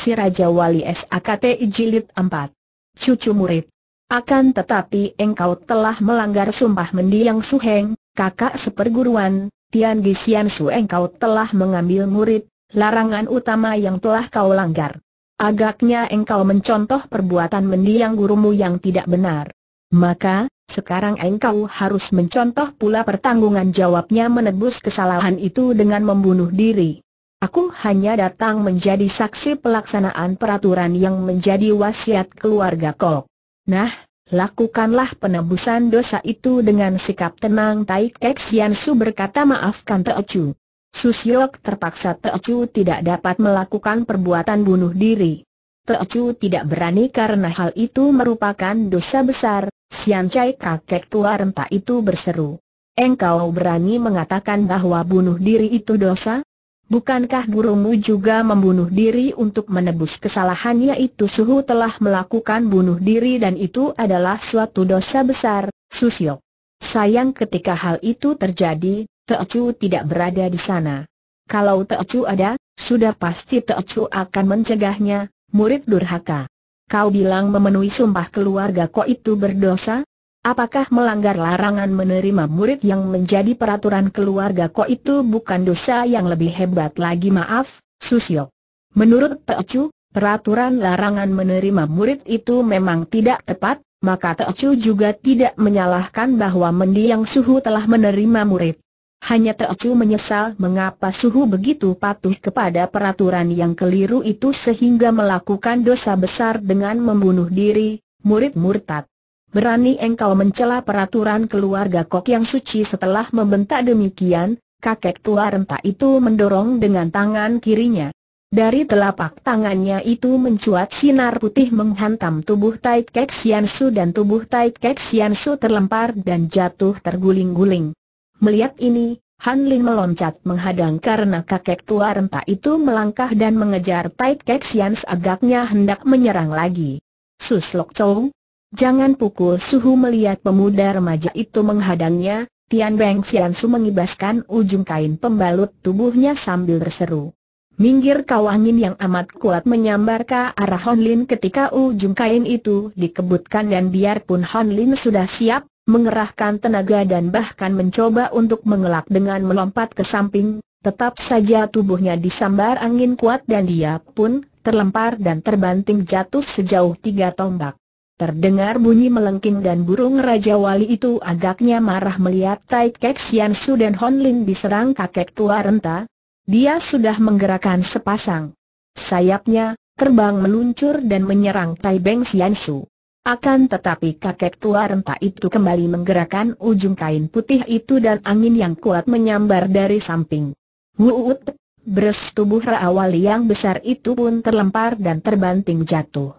Si Raja Wali SAKT Jilid 4. Cucu murid. Akan tetapi engkau telah melanggar sumpah mendiang Su Heng, kakak seperguruan, Tian Gisian Su engkau telah mengambil murid, larangan utama yang telah kau langgar. Agaknya engkau mencontoh perbuatan mendiang gurumu yang tidak benar. Maka, sekarang engkau harus mencontoh pula pertanggungan jawabnya menebus kesalahan itu dengan membunuh diri. Aku hanya datang menjadi saksi pelaksanaan peraturan yang menjadi wasiat keluarga Kok. Nah, lakukanlah penebusan dosa itu dengan sikap tenang Tai Kek Sian Su berkata maafkan Teocu. Susiok terpaksa Teocu tidak dapat melakukan perbuatan bunuh diri. Teocu tidak berani karena hal itu merupakan dosa besar, Sian Chai kakek tua renta itu berseru. Engkau berani mengatakan bahwa bunuh diri itu dosa? Bukankah gurumu juga membunuh diri untuk menebus kesalahannya itu Suhu telah melakukan bunuh diri dan itu adalah suatu dosa besar, Susio. Sayang ketika hal itu terjadi, Teocu tidak berada di sana. Kalau Teocu ada, sudah pasti Teocu akan mencegahnya, murid durhaka. Kau bilang memenuhi sumpah keluarga kok itu berdosa, Apakah melanggar larangan menerima murid yang menjadi peraturan keluarga kok itu bukan dosa yang lebih hebat lagi maaf, Susio? Menurut Teocu, peraturan larangan menerima murid itu memang tidak tepat, maka Teocu juga tidak menyalahkan bahwa mendiang suhu telah menerima murid. Hanya Teocu menyesal mengapa suhu begitu patuh kepada peraturan yang keliru itu sehingga melakukan dosa besar dengan membunuh diri, murid murtad berani engkau mencela peraturan keluarga Kok yang suci setelah membentak demikian, kakek tua renta itu mendorong dengan tangan kirinya. Dari telapak tangannya itu mencuat sinar putih menghantam tubuh Tai Kek Su dan tubuh Tai Kek Su terlempar dan jatuh terguling-guling. Melihat ini, Han Lin meloncat menghadang karena kakek tua renta itu melangkah dan mengejar Tai Kek Su agaknya hendak menyerang lagi. Sus Lok Chow, Jangan pukul suhu melihat pemuda remaja itu menghadangnya, Tian Beng Sian Su mengibaskan ujung kain pembalut tubuhnya sambil berseru. Minggir kau angin yang amat kuat menyambar ke arah Hon Lin ketika ujung kain itu dikebutkan dan biarpun Hon Lin sudah siap, mengerahkan tenaga dan bahkan mencoba untuk mengelak dengan melompat ke samping, tetap saja tubuhnya disambar angin kuat dan dia pun terlempar dan terbanting jatuh sejauh tiga tombak. Terdengar bunyi melengking dan burung Raja Wali itu agaknya marah melihat Tai Kek Sian Su dan Hon Lin diserang kakek tua renta. Dia sudah menggerakkan sepasang sayapnya, terbang meluncur dan menyerang Tai Beng Sian Su. Akan tetapi kakek tua renta itu kembali menggerakkan ujung kain putih itu dan angin yang kuat menyambar dari samping. Wuut, beres tubuh wali yang besar itu pun terlempar dan terbanting jatuh.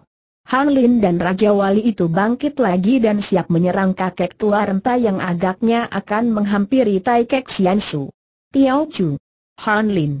Han Lin dan Raja Wali itu bangkit lagi dan siap menyerang kakek tua renta yang agaknya akan menghampiri Tai Kek Sian Su. Tiao Chu. Han Lin.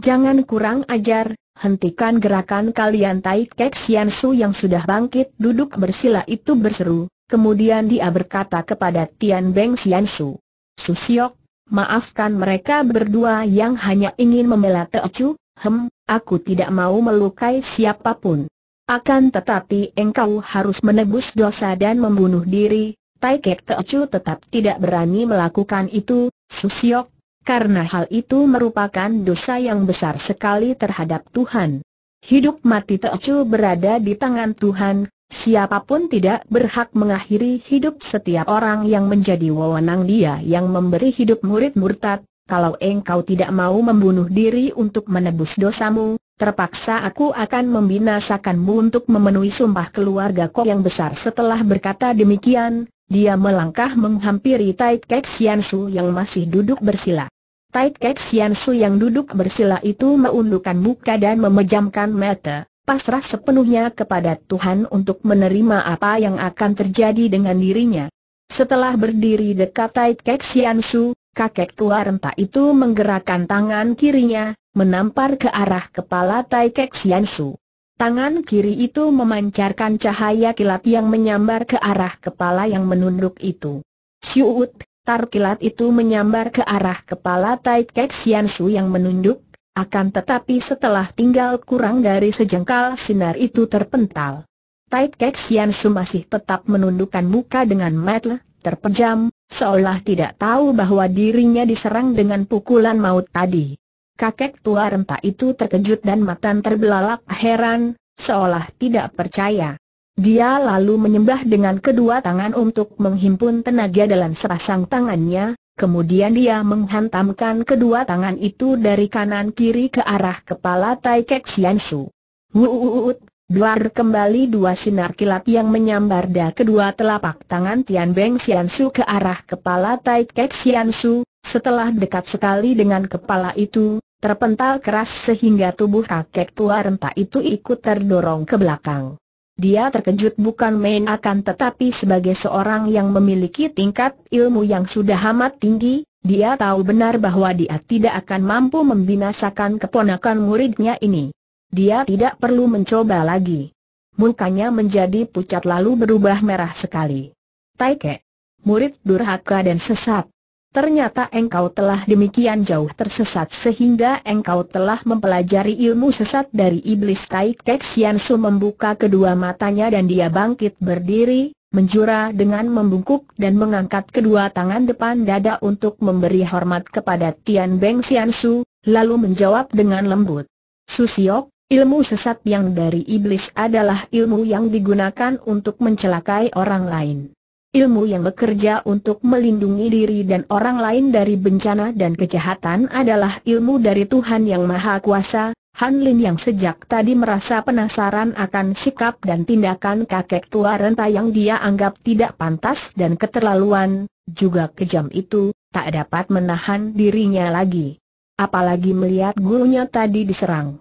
Jangan kurang ajar, hentikan gerakan kalian Tai Kek Sian Su yang sudah bangkit duduk bersila itu berseru, kemudian dia berkata kepada Tian Beng Sian Su. Siok, maafkan mereka berdua yang hanya ingin membela Teo Chu, hem, aku tidak mau melukai siapapun. Akan tetapi engkau harus menebus dosa dan membunuh diri, Tai Kek Teocu tetap tidak berani melakukan itu, Susiok, karena hal itu merupakan dosa yang besar sekali terhadap Tuhan. Hidup mati Teocu berada di tangan Tuhan, Siapapun tidak berhak mengakhiri hidup setiap orang yang menjadi wewenang dia yang memberi hidup murid murtad. Kalau engkau tidak mau membunuh diri untuk menebus dosamu, terpaksa aku akan membinasakanmu untuk memenuhi sumpah keluarga kau yang besar Setelah berkata demikian, dia melangkah menghampiri Tai Kek Sian Su yang masih duduk bersila Tai Kek Sian Su yang duduk bersila itu meundukkan muka dan memejamkan mata pasrah sepenuhnya kepada Tuhan untuk menerima apa yang akan terjadi dengan dirinya. Setelah berdiri dekat Tai Kek Sian Su, kakek tua renta itu menggerakkan tangan kirinya, menampar ke arah kepala Tai Kek Su. Tangan kiri itu memancarkan cahaya kilat yang menyambar ke arah kepala yang menunduk itu. Siut, tar kilat itu menyambar ke arah kepala Tai Kek Su yang menunduk, akan tetapi setelah tinggal kurang dari sejengkal sinar itu terpental. Tai Kek Su masih tetap menundukkan muka dengan metel, terpejam, seolah tidak tahu bahwa dirinya diserang dengan pukulan maut tadi. Kakek tua renta itu terkejut dan matan terbelalak heran, seolah tidak percaya. Dia lalu menyembah dengan kedua tangan untuk menghimpun tenaga dalam sepasang tangannya, kemudian dia menghantamkan kedua tangan itu dari kanan kiri ke arah kepala Tai Kek Sian Su. Wuuut, Duar kembali dua sinar kilat yang menyambar da kedua telapak tangan Tian Beng Sian ke arah kepala Tai Kek Su, setelah dekat sekali dengan kepala itu, Terpental keras sehingga tubuh kakek tua renta itu ikut terdorong ke belakang. Dia terkejut bukan main akan tetapi sebagai seorang yang memiliki tingkat ilmu yang sudah amat tinggi, dia tahu benar bahwa dia tidak akan mampu membinasakan keponakan muridnya ini. Dia tidak perlu mencoba lagi. Mukanya menjadi pucat lalu berubah merah sekali. Taike, murid durhaka dan sesat. Ternyata engkau telah demikian jauh tersesat sehingga engkau telah mempelajari ilmu sesat dari iblis Tai Kek Sian Su membuka kedua matanya dan dia bangkit berdiri, menjura dengan membungkuk dan mengangkat kedua tangan depan dada untuk memberi hormat kepada Tian Beng Sian Su, lalu menjawab dengan lembut. Susiok, ilmu sesat yang dari iblis adalah ilmu yang digunakan untuk mencelakai orang lain. Ilmu yang bekerja untuk melindungi diri dan orang lain dari bencana dan kejahatan adalah ilmu dari Tuhan Yang Maha Kuasa, Han Lin yang sejak tadi merasa penasaran akan sikap dan tindakan kakek tua renta yang dia anggap tidak pantas dan keterlaluan, juga kejam itu, tak dapat menahan dirinya lagi. Apalagi melihat gurunya tadi diserang.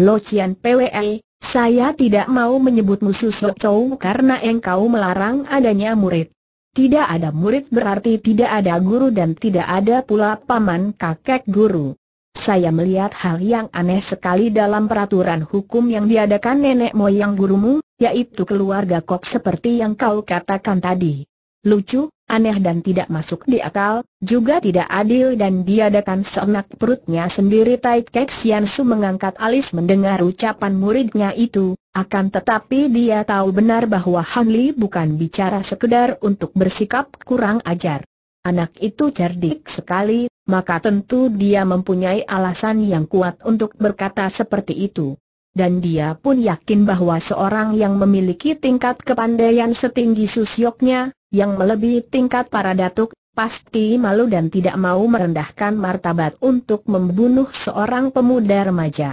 Lo Cian PWE, saya tidak mau menyebut musuh Susok Chow karena engkau melarang adanya murid. Tidak ada murid berarti tidak ada guru dan tidak ada pula paman kakek guru. Saya melihat hal yang aneh sekali dalam peraturan hukum yang diadakan nenek moyang gurumu, yaitu keluarga kok seperti yang kau katakan tadi. Lucu, aneh dan tidak masuk di akal, juga tidak adil dan diadakan seenak perutnya sendiri Tai Kek Sian Su mengangkat alis mendengar ucapan muridnya itu, akan tetapi dia tahu benar bahwa Han Li bukan bicara sekedar untuk bersikap kurang ajar. Anak itu cerdik sekali, maka tentu dia mempunyai alasan yang kuat untuk berkata seperti itu. Dan dia pun yakin bahwa seorang yang memiliki tingkat kepandaian setinggi susyoknya, yang melebihi tingkat para datuk, pasti malu dan tidak mau merendahkan martabat untuk membunuh seorang pemuda remaja.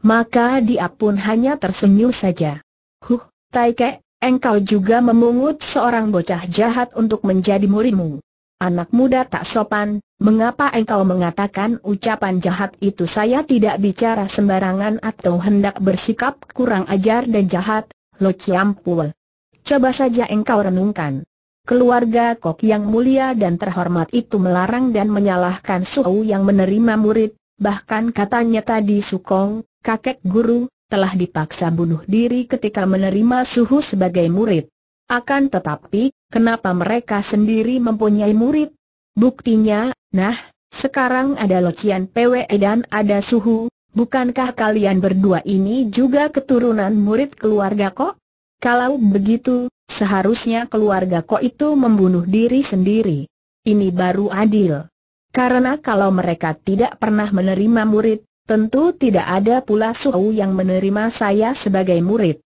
Maka dia pun hanya tersenyum saja. Huh, Taike, engkau juga memungut seorang bocah jahat untuk menjadi murimu. Anak muda tak sopan, mengapa engkau mengatakan ucapan jahat itu saya tidak bicara sembarangan atau hendak bersikap kurang ajar dan jahat, Lo ciampul. Coba saja engkau renungkan. Keluarga Kok yang mulia dan terhormat itu melarang dan menyalahkan Suhu yang menerima murid, bahkan katanya tadi Sukong, kakek guru, telah dipaksa bunuh diri ketika menerima Suhu sebagai murid. Akan tetapi, kenapa mereka sendiri mempunyai murid? Buktinya, nah, sekarang ada Locian PWE dan ada Suhu, bukankah kalian berdua ini juga keturunan murid keluarga Kok? Kalau begitu, Seharusnya keluarga kok itu membunuh diri sendiri. Ini baru adil. Karena kalau mereka tidak pernah menerima murid, tentu tidak ada pula Suhu yang menerima saya sebagai murid.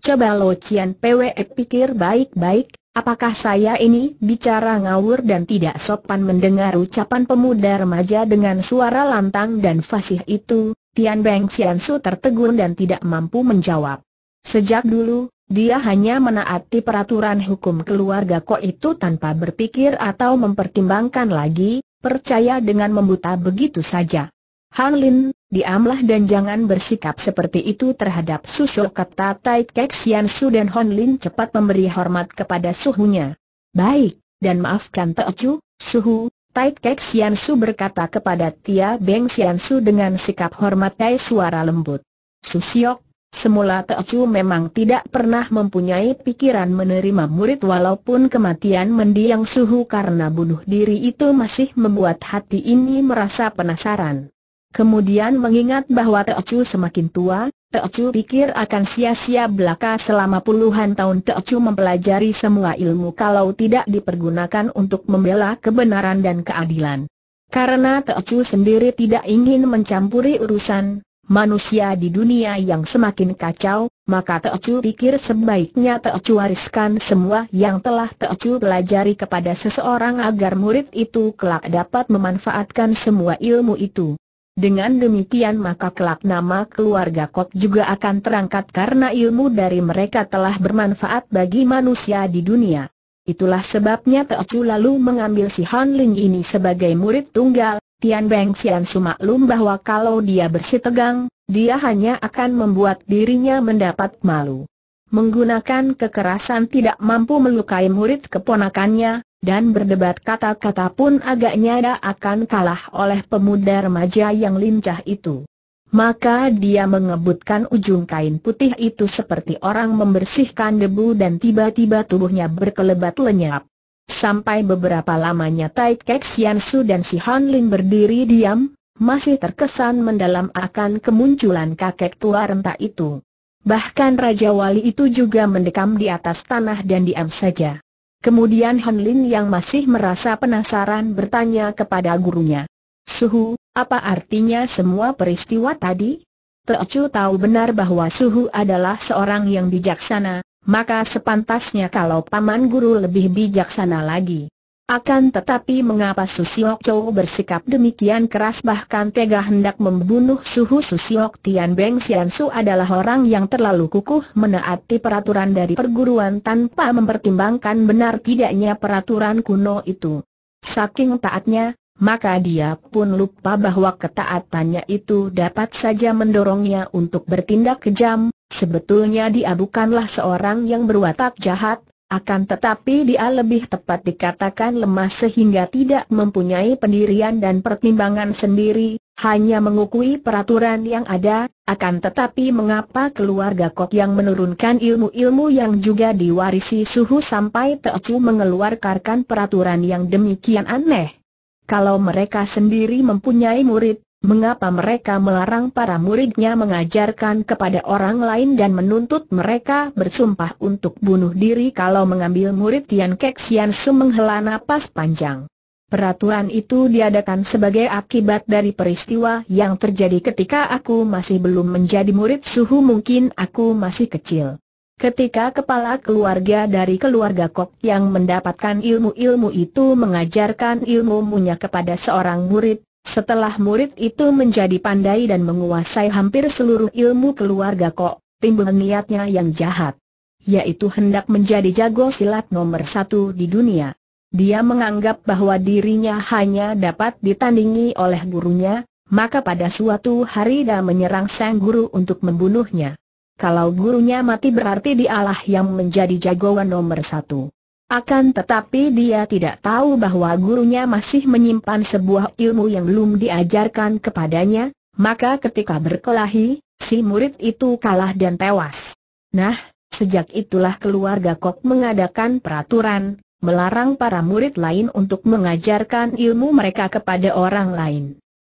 Coba Lo Cian PWE pikir baik-baik, apakah saya ini bicara ngawur dan tidak sopan mendengar ucapan pemuda remaja dengan suara lantang dan fasih itu, Tian Beng Sian Su tertegun dan tidak mampu menjawab. Sejak dulu, dia hanya menaati peraturan hukum keluarga kok itu tanpa berpikir atau mempertimbangkan lagi, percaya dengan membuta begitu saja. Han Lin, diamlah dan jangan bersikap seperti itu terhadap susu kata Tai Kek Sian Su dan Han Lin cepat memberi hormat kepada suhunya. Baik, dan maafkan Chu, suhu, Tai Kek Sian Su berkata kepada Tia Beng Sian Su dengan sikap hormat dan suara lembut. Susiok, Semula Teocu memang tidak pernah mempunyai pikiran menerima murid walaupun kematian mendiang suhu karena bunuh diri itu masih membuat hati ini merasa penasaran. Kemudian mengingat bahwa Teocu semakin tua, Teocu pikir akan sia-sia belaka selama puluhan tahun Teocu mempelajari semua ilmu kalau tidak dipergunakan untuk membela kebenaran dan keadilan. Karena Teocu sendiri tidak ingin mencampuri urusan, manusia di dunia yang semakin kacau, maka Teocu pikir sebaiknya Teocu wariskan semua yang telah Teocu pelajari kepada seseorang agar murid itu kelak dapat memanfaatkan semua ilmu itu. Dengan demikian maka kelak nama keluarga Kot juga akan terangkat karena ilmu dari mereka telah bermanfaat bagi manusia di dunia. Itulah sebabnya Teocu lalu mengambil si Han Ling ini sebagai murid tunggal, Tian Beng Xian Su maklum bahwa kalau dia bersitegang, dia hanya akan membuat dirinya mendapat malu. Menggunakan kekerasan tidak mampu melukai murid keponakannya, dan berdebat kata-kata pun agaknya dia akan kalah oleh pemuda remaja yang lincah itu. Maka dia mengebutkan ujung kain putih itu seperti orang membersihkan debu dan tiba-tiba tubuhnya berkelebat lenyap. Sampai beberapa lamanya Tai Kek Sian Su dan si Han Lin berdiri diam, masih terkesan mendalam akan kemunculan kakek tua renta itu. Bahkan Raja Wali itu juga mendekam di atas tanah dan diam saja. Kemudian Han Lin yang masih merasa penasaran bertanya kepada gurunya. Suhu, apa artinya semua peristiwa tadi? Teocu tahu benar bahwa Suhu adalah seorang yang bijaksana, maka sepantasnya kalau paman guru lebih bijaksana lagi. Akan tetapi mengapa Susiok Chow bersikap demikian keras bahkan tega hendak membunuh suhu Susiok Tian Beng Sian Su adalah orang yang terlalu kukuh menaati peraturan dari perguruan tanpa mempertimbangkan benar tidaknya peraturan kuno itu. Saking taatnya, maka dia pun lupa bahwa ketaatannya itu dapat saja mendorongnya untuk bertindak kejam, Sebetulnya dia bukanlah seorang yang berwatak jahat, akan tetapi dia lebih tepat dikatakan lemah sehingga tidak mempunyai pendirian dan pertimbangan sendiri, hanya mengukui peraturan yang ada, akan tetapi mengapa keluarga Kok yang menurunkan ilmu-ilmu yang juga diwarisi suhu sampai Teocu mengeluarkan peraturan yang demikian aneh? Kalau mereka sendiri mempunyai murid, Mengapa mereka melarang para muridnya mengajarkan kepada orang lain dan menuntut mereka bersumpah untuk bunuh diri kalau mengambil murid Tian Kek Sian Su menghela napas panjang? Peraturan itu diadakan sebagai akibat dari peristiwa yang terjadi ketika aku masih belum menjadi murid suhu mungkin aku masih kecil. Ketika kepala keluarga dari keluarga Kok yang mendapatkan ilmu-ilmu itu mengajarkan ilmu ilmunya kepada seorang murid, setelah murid itu menjadi pandai dan menguasai hampir seluruh ilmu keluarga kok, timbul niatnya yang jahat. Yaitu hendak menjadi jago silat nomor satu di dunia. Dia menganggap bahwa dirinya hanya dapat ditandingi oleh gurunya, maka pada suatu hari dia menyerang sang guru untuk membunuhnya. Kalau gurunya mati berarti dialah yang menjadi jagoan nomor satu. Akan tetapi dia tidak tahu bahwa gurunya masih menyimpan sebuah ilmu yang belum diajarkan kepadanya, maka ketika berkelahi, si murid itu kalah dan tewas. Nah, sejak itulah keluarga Kok mengadakan peraturan, melarang para murid lain untuk mengajarkan ilmu mereka kepada orang lain.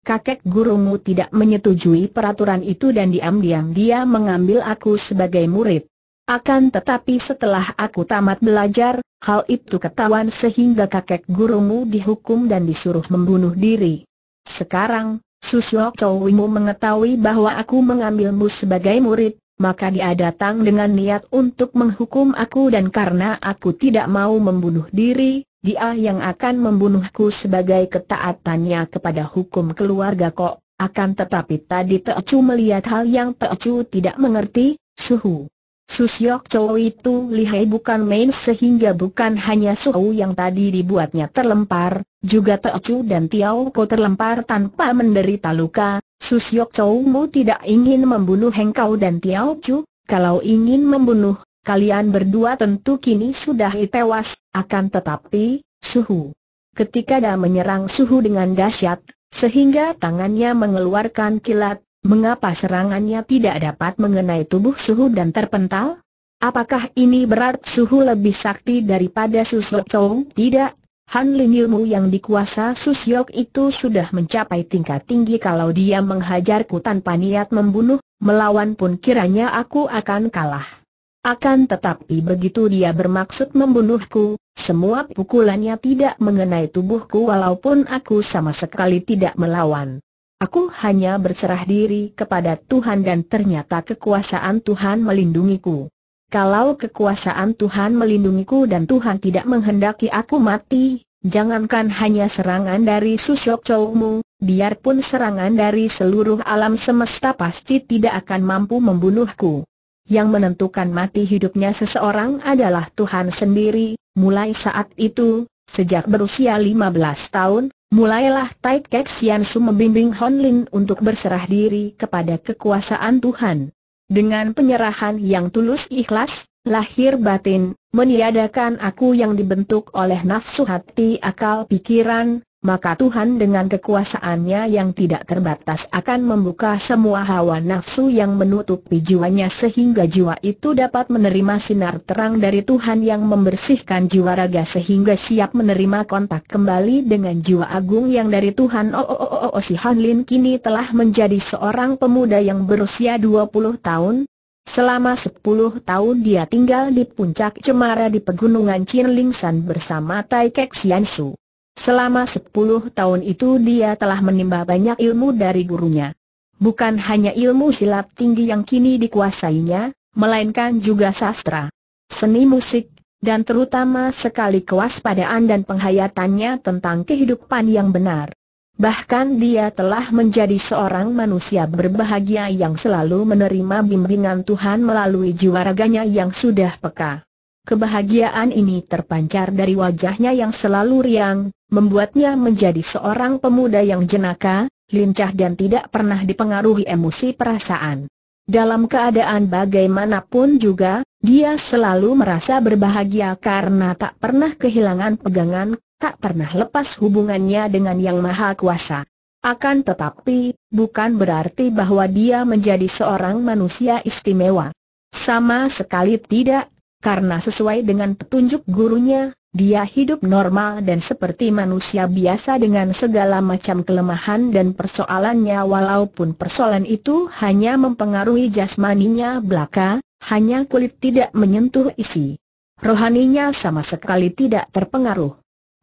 Kakek gurumu tidak menyetujui peraturan itu dan diam-diam dia mengambil aku sebagai murid. Akan tetapi setelah aku tamat belajar, hal itu ketahuan sehingga kakek gurumu dihukum dan disuruh membunuh diri. Sekarang, Susyok Chowimu mengetahui bahwa aku mengambilmu sebagai murid, maka dia datang dengan niat untuk menghukum aku dan karena aku tidak mau membunuh diri, dia yang akan membunuhku sebagai ketaatannya kepada hukum keluarga kok. Akan tetapi tadi Teocu melihat hal yang Teocu tidak mengerti, suhu. Susiok Chow itu lihai bukan main sehingga bukan hanya Suhu yang tadi dibuatnya terlempar, juga Teocu dan Tiao Ko terlempar tanpa menderita luka. Susiok Chow Mu tidak ingin membunuh Hengkau dan Tiao Chu, kalau ingin membunuh, kalian berdua tentu kini sudah tewas, akan tetapi, Suhu. Ketika dia menyerang Suhu dengan dahsyat, sehingga tangannya mengeluarkan kilat, Mengapa serangannya tidak dapat mengenai tubuh suhu dan terpental? Apakah ini berat suhu lebih sakti daripada susuk cowok? Tidak, Lin ilmu yang dikuasa Susyok itu sudah mencapai tingkat tinggi kalau dia menghajarku tanpa niat membunuh, melawan pun kiranya aku akan kalah. Akan tetapi begitu dia bermaksud membunuhku, semua pukulannya tidak mengenai tubuhku walaupun aku sama sekali tidak melawan. Aku hanya berserah diri kepada Tuhan dan ternyata kekuasaan Tuhan melindungiku. Kalau kekuasaan Tuhan melindungiku dan Tuhan tidak menghendaki aku mati, jangankan hanya serangan dari Susyok cowokmu, biarpun serangan dari seluruh alam semesta pasti tidak akan mampu membunuhku. Yang menentukan mati hidupnya seseorang adalah Tuhan sendiri, mulai saat itu, sejak berusia 15 tahun, Mulailah Tai Kek Sian Su membimbing Hon Lin untuk berserah diri kepada kekuasaan Tuhan. Dengan penyerahan yang tulus ikhlas, lahir batin, meniadakan aku yang dibentuk oleh nafsu hati akal pikiran, maka Tuhan dengan kekuasaannya yang tidak terbatas akan membuka semua hawa nafsu yang menutupi jiwanya sehingga jiwa itu dapat menerima sinar terang dari Tuhan yang membersihkan jiwa raga sehingga siap menerima kontak kembali dengan jiwa agung yang dari Tuhan. Oh, oh, oh, oh, oh si Hanlin kini telah menjadi seorang pemuda yang berusia 20 tahun, Selama 10 tahun dia tinggal di puncak cemara di pegunungan San bersama Tai Kek Sian Su. Selama sepuluh tahun itu dia telah menimba banyak ilmu dari gurunya. Bukan hanya ilmu silat tinggi yang kini dikuasainya, melainkan juga sastra, seni musik, dan terutama sekali kewaspadaan dan penghayatannya tentang kehidupan yang benar. Bahkan dia telah menjadi seorang manusia berbahagia yang selalu menerima bimbingan Tuhan melalui jiwa raganya yang sudah peka. Kebahagiaan ini terpancar dari wajahnya yang selalu riang, membuatnya menjadi seorang pemuda yang jenaka, lincah dan tidak pernah dipengaruhi emosi perasaan. Dalam keadaan bagaimanapun juga, dia selalu merasa berbahagia karena tak pernah kehilangan pegangan, tak pernah lepas hubungannya dengan Yang Maha Kuasa. Akan tetapi, bukan berarti bahwa dia menjadi seorang manusia istimewa. Sama sekali tidak, karena sesuai dengan petunjuk gurunya, dia hidup normal dan seperti manusia biasa dengan segala macam kelemahan dan persoalannya walaupun persoalan itu hanya mempengaruhi jasmaninya belaka, hanya kulit tidak menyentuh isi. Rohaninya sama sekali tidak terpengaruh.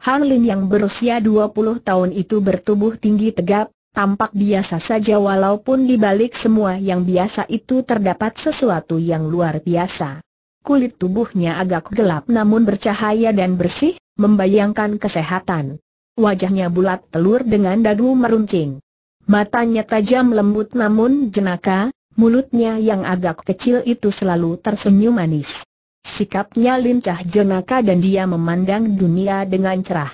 Han Lin yang berusia 20 tahun itu bertubuh tinggi tegap, tampak biasa saja walaupun di balik semua yang biasa itu terdapat sesuatu yang luar biasa. Kulit tubuhnya agak gelap namun bercahaya dan bersih, membayangkan kesehatan. Wajahnya bulat telur dengan dagu meruncing. Matanya tajam lembut namun jenaka, mulutnya yang agak kecil itu selalu tersenyum manis. Sikapnya lincah jenaka dan dia memandang dunia dengan cerah.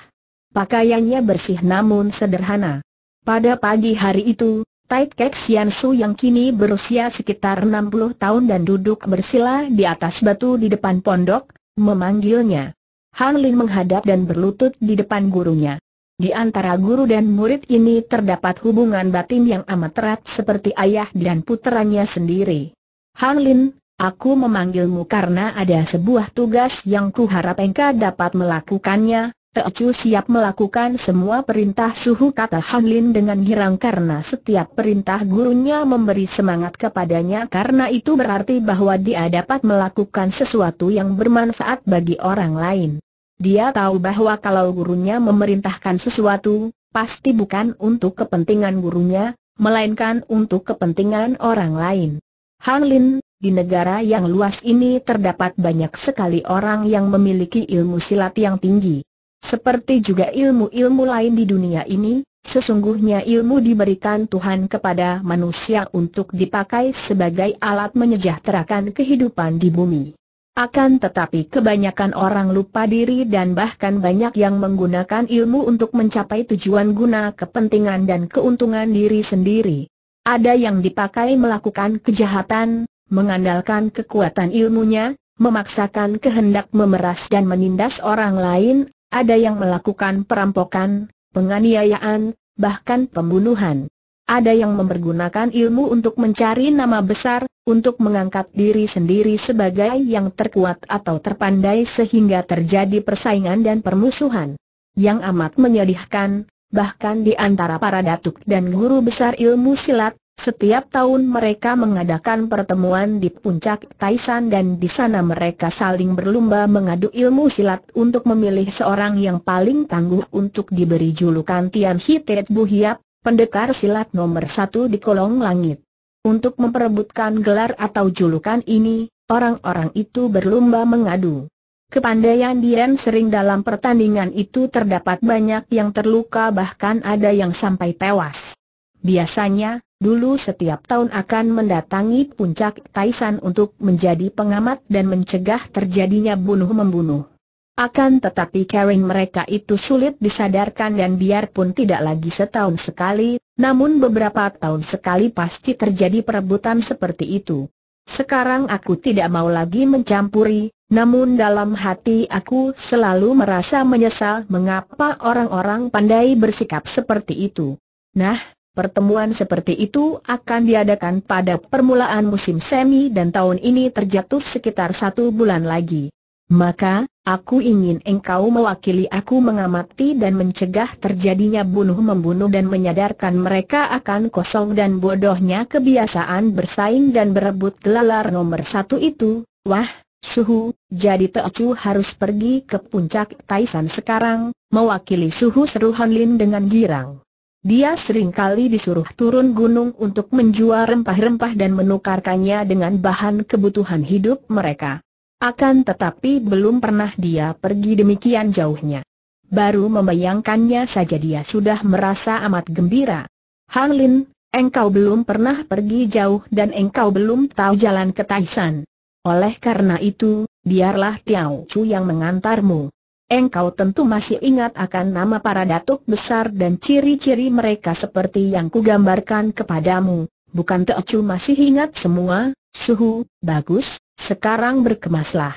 Pakaiannya bersih namun sederhana. Pada pagi hari itu, Tai Kek Sian Su yang kini berusia sekitar 60 tahun dan duduk bersila di atas batu di depan pondok, memanggilnya. Han Lin menghadap dan berlutut di depan gurunya. Di antara guru dan murid ini terdapat hubungan batin yang amat erat seperti ayah dan puteranya sendiri. Han Lin, aku memanggilmu karena ada sebuah tugas yang kuharap engkau dapat melakukannya, Teocu siap melakukan semua perintah suhu kata Han Lin dengan girang karena setiap perintah gurunya memberi semangat kepadanya karena itu berarti bahwa dia dapat melakukan sesuatu yang bermanfaat bagi orang lain. Dia tahu bahwa kalau gurunya memerintahkan sesuatu, pasti bukan untuk kepentingan gurunya, melainkan untuk kepentingan orang lain. Han Lin, di negara yang luas ini terdapat banyak sekali orang yang memiliki ilmu silat yang tinggi. Seperti juga ilmu-ilmu lain di dunia ini, sesungguhnya ilmu diberikan Tuhan kepada manusia untuk dipakai sebagai alat menyejahterakan kehidupan di bumi. Akan tetapi kebanyakan orang lupa diri dan bahkan banyak yang menggunakan ilmu untuk mencapai tujuan guna kepentingan dan keuntungan diri sendiri. Ada yang dipakai melakukan kejahatan, mengandalkan kekuatan ilmunya, memaksakan kehendak memeras dan menindas orang lain, ada yang melakukan perampokan, penganiayaan, bahkan pembunuhan. Ada yang mempergunakan ilmu untuk mencari nama besar, untuk mengangkat diri sendiri sebagai yang terkuat atau terpandai sehingga terjadi persaingan dan permusuhan. Yang amat menyedihkan, bahkan di antara para datuk dan guru besar ilmu silat, setiap tahun mereka mengadakan pertemuan di puncak Taisan dan di sana mereka saling berlumba mengadu ilmu silat untuk memilih seorang yang paling tangguh untuk diberi julukan Tian Hitet Buhiap, pendekar silat nomor satu di kolong langit. Untuk memperebutkan gelar atau julukan ini, orang-orang itu berlumba mengadu. Kepandaian Dian sering dalam pertandingan itu terdapat banyak yang terluka bahkan ada yang sampai tewas. Biasanya, dulu setiap tahun akan mendatangi puncak Taisan untuk menjadi pengamat dan mencegah terjadinya bunuh-membunuh. Akan tetapi kering mereka itu sulit disadarkan dan biarpun tidak lagi setahun sekali, namun beberapa tahun sekali pasti terjadi perebutan seperti itu. Sekarang aku tidak mau lagi mencampuri, namun dalam hati aku selalu merasa menyesal mengapa orang-orang pandai bersikap seperti itu. Nah, Pertemuan seperti itu akan diadakan pada permulaan musim semi dan tahun ini terjatuh sekitar satu bulan lagi. Maka, aku ingin engkau mewakili aku mengamati dan mencegah terjadinya bunuh-membunuh dan menyadarkan mereka akan kosong dan bodohnya kebiasaan bersaing dan berebut gelar nomor satu itu. Wah, Suhu, jadi Teocu harus pergi ke puncak Taisan sekarang, mewakili Suhu seru Hanlin dengan girang. Dia sering kali disuruh turun gunung untuk menjual rempah-rempah dan menukarkannya dengan bahan kebutuhan hidup mereka. Akan tetapi belum pernah dia pergi demikian jauhnya. Baru membayangkannya saja dia sudah merasa amat gembira. Han Lin, engkau belum pernah pergi jauh dan engkau belum tahu jalan ke Taishan. Oleh karena itu, biarlah Tiao Chu yang mengantarmu. Engkau tentu masih ingat akan nama para datuk besar dan ciri-ciri mereka seperti yang kugambarkan kepadamu. Bukan Teocu masih ingat semua, suhu, bagus, sekarang berkemaslah.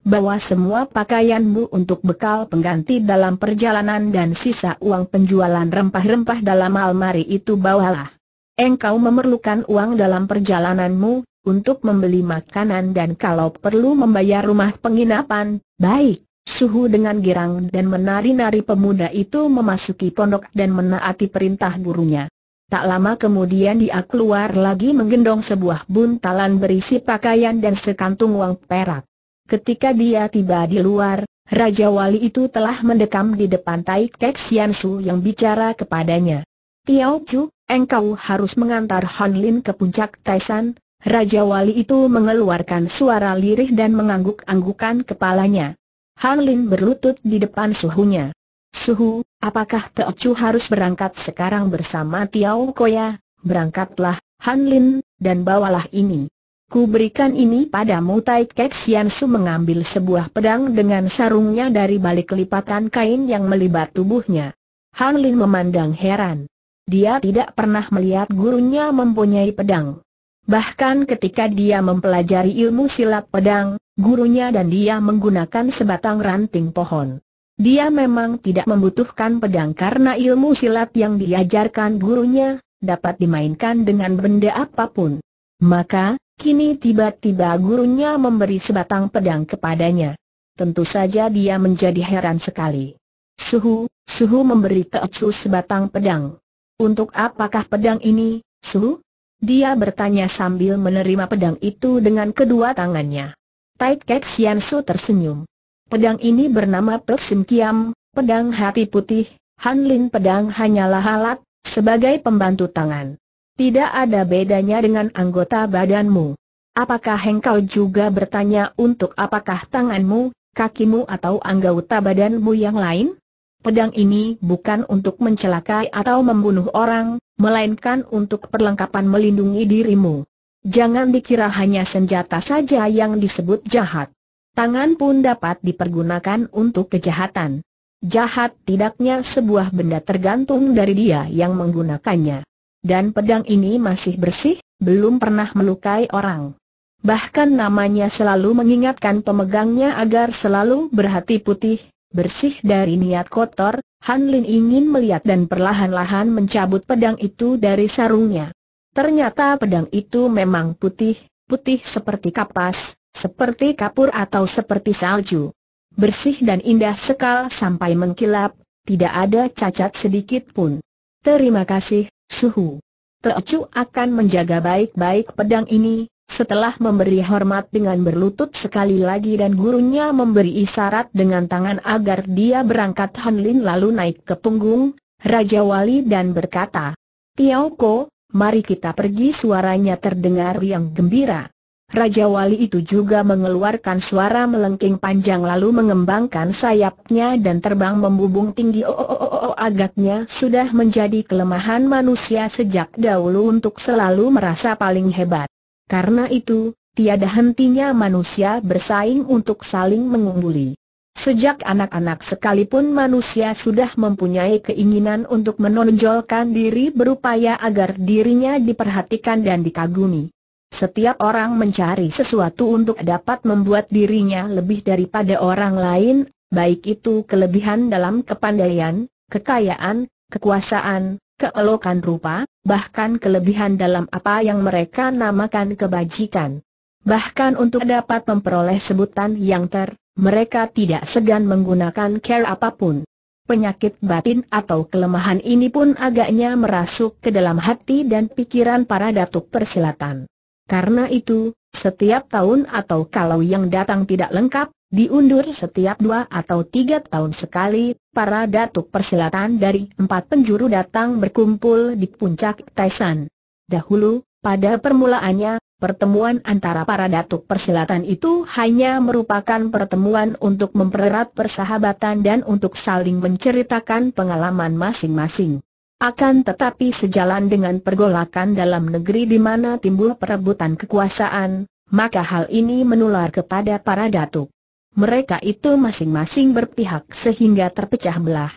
Bawa semua pakaianmu untuk bekal pengganti dalam perjalanan dan sisa uang penjualan rempah-rempah dalam almari itu bawalah. Engkau memerlukan uang dalam perjalananmu, untuk membeli makanan dan kalau perlu membayar rumah penginapan, baik. Suhu dengan girang dan menari-nari pemuda itu memasuki pondok dan menaati perintah gurunya. Tak lama kemudian dia keluar lagi menggendong sebuah buntalan berisi pakaian dan sekantung uang perak. Ketika dia tiba di luar, Raja Wali itu telah mendekam di depan Tai Kek Sian Su yang bicara kepadanya. Tiao Chu, engkau harus mengantar Han Lin ke puncak Taisan. Raja Wali itu mengeluarkan suara lirih dan mengangguk-anggukan kepalanya. Han Lin berlutut di depan suhunya. Suhu, apakah Teo Chu harus berangkat sekarang bersama Tiao Koya? Berangkatlah, Han Lin, dan bawalah ini. Ku berikan ini padamu Tai Kek Sian Su mengambil sebuah pedang dengan sarungnya dari balik lipatan kain yang melibat tubuhnya. Han Lin memandang heran. Dia tidak pernah melihat gurunya mempunyai pedang. Bahkan ketika dia mempelajari ilmu silat pedang, gurunya dan dia menggunakan sebatang ranting pohon. Dia memang tidak membutuhkan pedang karena ilmu silat yang diajarkan gurunya dapat dimainkan dengan benda apapun. Maka, kini tiba-tiba gurunya memberi sebatang pedang kepadanya. Tentu saja dia menjadi heran sekali. Suhu, Suhu memberi Teotsu sebatang pedang. Untuk apakah pedang ini, Suhu? Dia bertanya sambil menerima pedang itu dengan kedua tangannya. Tai Kek Sian Su tersenyum. Pedang ini bernama Pek Kiam, pedang hati putih, Hanlin pedang hanyalah alat, sebagai pembantu tangan. Tidak ada bedanya dengan anggota badanmu. Apakah engkau juga bertanya untuk apakah tanganmu, kakimu atau anggota badanmu yang lain? pedang ini bukan untuk mencelakai atau membunuh orang, melainkan untuk perlengkapan melindungi dirimu. Jangan dikira hanya senjata saja yang disebut jahat. Tangan pun dapat dipergunakan untuk kejahatan. Jahat tidaknya sebuah benda tergantung dari dia yang menggunakannya. Dan pedang ini masih bersih, belum pernah melukai orang. Bahkan namanya selalu mengingatkan pemegangnya agar selalu berhati putih, Bersih dari niat kotor, Han Lin ingin melihat dan perlahan-lahan mencabut pedang itu dari sarungnya. Ternyata pedang itu memang putih, putih seperti kapas, seperti kapur atau seperti salju. Bersih dan indah sekal sampai mengkilap, tidak ada cacat sedikit pun. Terima kasih, Suhu. Teocu akan menjaga baik-baik pedang ini, setelah memberi hormat dengan berlutut sekali lagi dan gurunya memberi isyarat dengan tangan agar dia berangkat Han Lin lalu naik ke punggung, Raja Wali dan berkata, Tiao Ko, mari kita pergi suaranya terdengar yang gembira. Raja Wali itu juga mengeluarkan suara melengking panjang lalu mengembangkan sayapnya dan terbang membubung tinggi oh, oh, oh, oh agaknya sudah menjadi kelemahan manusia sejak dahulu untuk selalu merasa paling hebat. Karena itu, tiada hentinya manusia bersaing untuk saling mengungguli. Sejak anak-anak sekalipun manusia sudah mempunyai keinginan untuk menonjolkan diri berupaya agar dirinya diperhatikan dan dikagumi. Setiap orang mencari sesuatu untuk dapat membuat dirinya lebih daripada orang lain, baik itu kelebihan dalam kepandaian, kekayaan, kekuasaan, keelokan rupa, bahkan kelebihan dalam apa yang mereka namakan kebajikan. Bahkan untuk dapat memperoleh sebutan yang ter, mereka tidak segan menggunakan care apapun. Penyakit batin atau kelemahan ini pun agaknya merasuk ke dalam hati dan pikiran para datuk persilatan. Karena itu, setiap tahun atau kalau yang datang tidak lengkap, Diundur setiap dua atau tiga tahun sekali, para datuk persilatan dari empat penjuru datang berkumpul di puncak Taisan. Dahulu, pada permulaannya, pertemuan antara para datuk persilatan itu hanya merupakan pertemuan untuk mempererat persahabatan dan untuk saling menceritakan pengalaman masing-masing. Akan tetapi sejalan dengan pergolakan dalam negeri di mana timbul perebutan kekuasaan, maka hal ini menular kepada para datuk mereka itu masing-masing berpihak sehingga terpecah belah.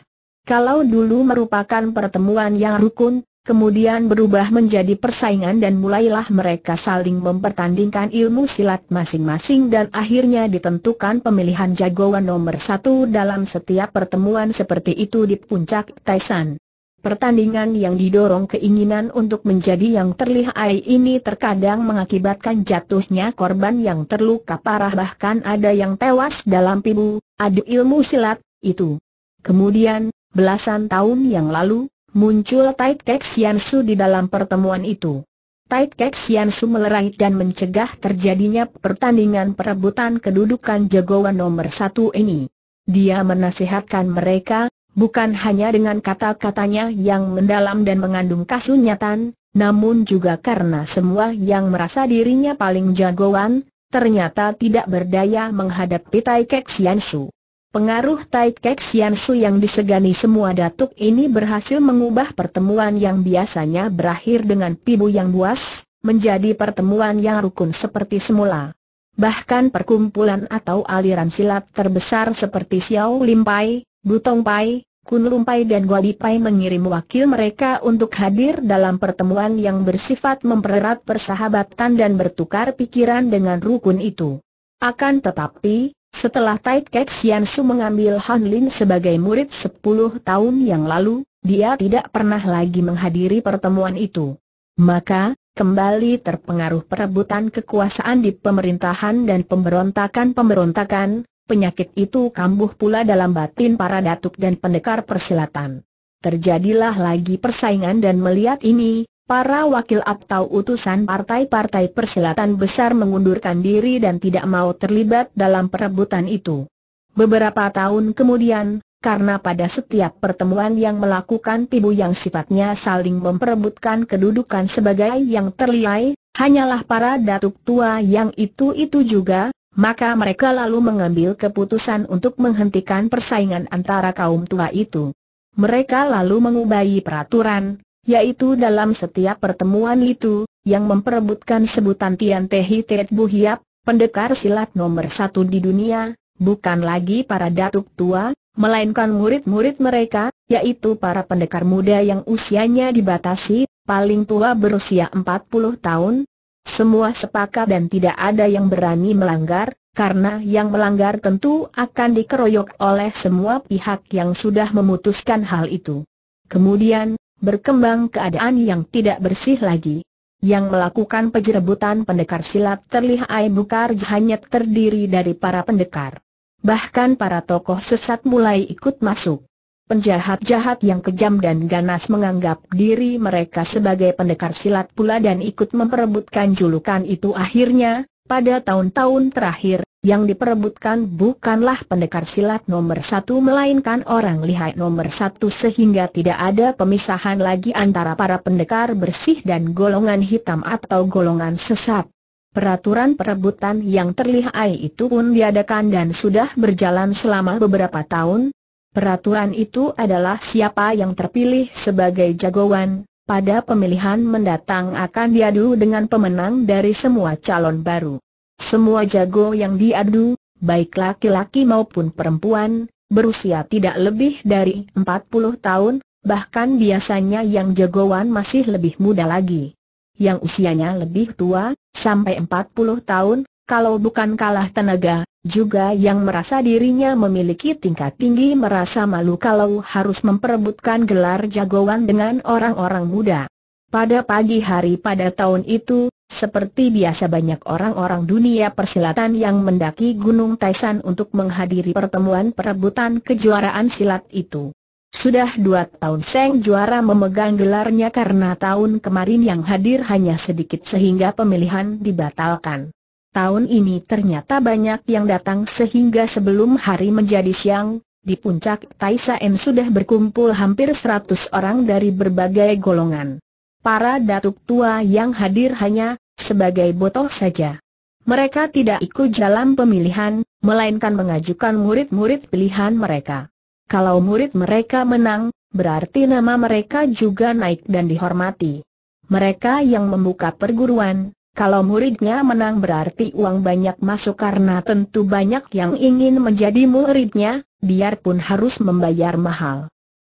Kalau dulu merupakan pertemuan yang rukun, kemudian berubah menjadi persaingan dan mulailah mereka saling mempertandingkan ilmu silat masing-masing dan akhirnya ditentukan pemilihan jagoan nomor satu dalam setiap pertemuan seperti itu di puncak Taisan. Pertandingan yang didorong keinginan untuk menjadi yang terlihai ini terkadang mengakibatkan jatuhnya korban yang terluka parah bahkan ada yang tewas dalam pibu, adu ilmu silat, itu. Kemudian, belasan tahun yang lalu, muncul Tai Kek Sian Su di dalam pertemuan itu. Tai Kek Sian Su melerai dan mencegah terjadinya pertandingan perebutan kedudukan jagoan nomor satu ini. Dia menasihatkan mereka, Bukan hanya dengan kata-katanya yang mendalam dan mengandung kasunyatan, namun juga karena semua yang merasa dirinya paling jagoan, ternyata tidak berdaya menghadapi Tai Kek Sian Su. Pengaruh Tai Kek Sian Su yang disegani semua datuk ini berhasil mengubah pertemuan yang biasanya berakhir dengan pibu yang buas, menjadi pertemuan yang rukun seperti semula. Bahkan perkumpulan atau aliran silat terbesar seperti Xiao Limpai, Butong Pai, Kun Lumpai dan Guadi Pai mengirim wakil mereka untuk hadir dalam pertemuan yang bersifat mempererat persahabatan dan bertukar pikiran dengan rukun itu. Akan tetapi, setelah Tai Kek Sian Su mengambil Han Lin sebagai murid 10 tahun yang lalu, dia tidak pernah lagi menghadiri pertemuan itu. Maka, kembali terpengaruh perebutan kekuasaan di pemerintahan dan pemberontakan-pemberontakan, penyakit itu kambuh pula dalam batin para datuk dan pendekar persilatan. Terjadilah lagi persaingan dan melihat ini, para wakil atau utusan partai-partai persilatan besar mengundurkan diri dan tidak mau terlibat dalam perebutan itu. Beberapa tahun kemudian, karena pada setiap pertemuan yang melakukan pibu yang sifatnya saling memperebutkan kedudukan sebagai yang terliai, hanyalah para datuk tua yang itu-itu juga, maka mereka lalu mengambil keputusan untuk menghentikan persaingan antara kaum tua itu. Mereka lalu mengubahi peraturan, yaitu dalam setiap pertemuan itu, yang memperebutkan sebutan Tian Tehi Tet Buhiap, pendekar silat nomor satu di dunia, bukan lagi para datuk tua, melainkan murid-murid mereka, yaitu para pendekar muda yang usianya dibatasi, paling tua berusia 40 tahun, semua sepakat dan tidak ada yang berani melanggar, karena yang melanggar tentu akan dikeroyok oleh semua pihak yang sudah memutuskan hal itu. Kemudian, berkembang keadaan yang tidak bersih lagi. Yang melakukan penjerebutan pendekar silat terlihat bukar hanya terdiri dari para pendekar. Bahkan para tokoh sesat mulai ikut masuk. Penjahat-jahat yang kejam dan ganas menganggap diri mereka sebagai pendekar silat pula dan ikut memperebutkan julukan itu akhirnya, pada tahun-tahun terakhir, yang diperebutkan bukanlah pendekar silat nomor satu melainkan orang lihai nomor satu sehingga tidak ada pemisahan lagi antara para pendekar bersih dan golongan hitam atau golongan sesat. Peraturan perebutan yang terlihai itu pun diadakan dan sudah berjalan selama beberapa tahun, Peraturan itu adalah siapa yang terpilih sebagai jagoan, pada pemilihan mendatang akan diadu dengan pemenang dari semua calon baru. Semua jago yang diadu, baik laki-laki maupun perempuan, berusia tidak lebih dari 40 tahun, bahkan biasanya yang jagoan masih lebih muda lagi. Yang usianya lebih tua, sampai 40 tahun, kalau bukan kalah tenaga, juga yang merasa dirinya memiliki tingkat tinggi merasa malu kalau harus memperebutkan gelar jagoan dengan orang-orang muda. Pada pagi hari pada tahun itu, seperti biasa banyak orang-orang dunia persilatan yang mendaki Gunung Taisan untuk menghadiri pertemuan perebutan kejuaraan silat itu. Sudah dua tahun Seng Juara memegang gelarnya karena tahun kemarin yang hadir hanya sedikit sehingga pemilihan dibatalkan tahun ini ternyata banyak yang datang sehingga sebelum hari menjadi siang, di puncak Taisa M sudah berkumpul hampir 100 orang dari berbagai golongan. Para datuk tua yang hadir hanya sebagai botol saja. Mereka tidak ikut dalam pemilihan, melainkan mengajukan murid-murid pilihan mereka. Kalau murid mereka menang, berarti nama mereka juga naik dan dihormati. Mereka yang membuka perguruan, kalau muridnya menang berarti uang banyak masuk karena tentu banyak yang ingin menjadi muridnya, biarpun harus membayar mahal.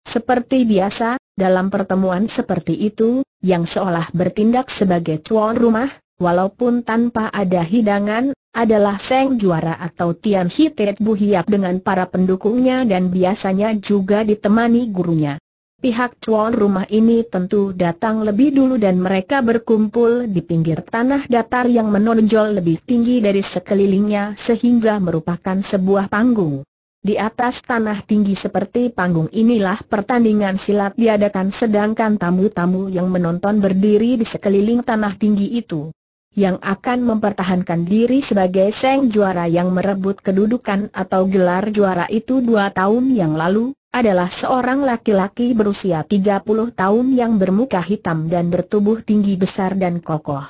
Seperti biasa, dalam pertemuan seperti itu, yang seolah bertindak sebagai tuan rumah, walaupun tanpa ada hidangan, adalah Seng Juara atau Tian Hitet Buhiap dengan para pendukungnya dan biasanya juga ditemani gurunya. Pihak tuan rumah ini tentu datang lebih dulu dan mereka berkumpul di pinggir tanah datar yang menonjol lebih tinggi dari sekelilingnya sehingga merupakan sebuah panggung. Di atas tanah tinggi seperti panggung inilah pertandingan silat diadakan sedangkan tamu-tamu yang menonton berdiri di sekeliling tanah tinggi itu. Yang akan mempertahankan diri sebagai seng juara yang merebut kedudukan atau gelar juara itu dua tahun yang lalu, adalah seorang laki-laki berusia 30 tahun yang bermuka hitam dan bertubuh tinggi besar dan kokoh.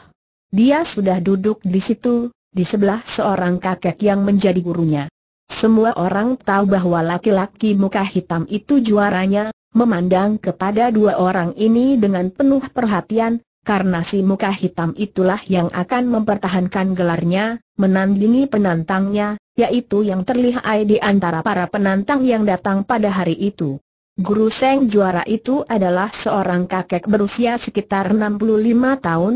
Dia sudah duduk di situ, di sebelah seorang kakek yang menjadi gurunya. Semua orang tahu bahwa laki-laki muka hitam itu juaranya, memandang kepada dua orang ini dengan penuh perhatian, karena si muka hitam itulah yang akan mempertahankan gelarnya, menandingi penantangnya, yaitu yang terlihat di antara para penantang yang datang pada hari itu. Guru Seng juara itu adalah seorang kakek berusia sekitar 65 tahun,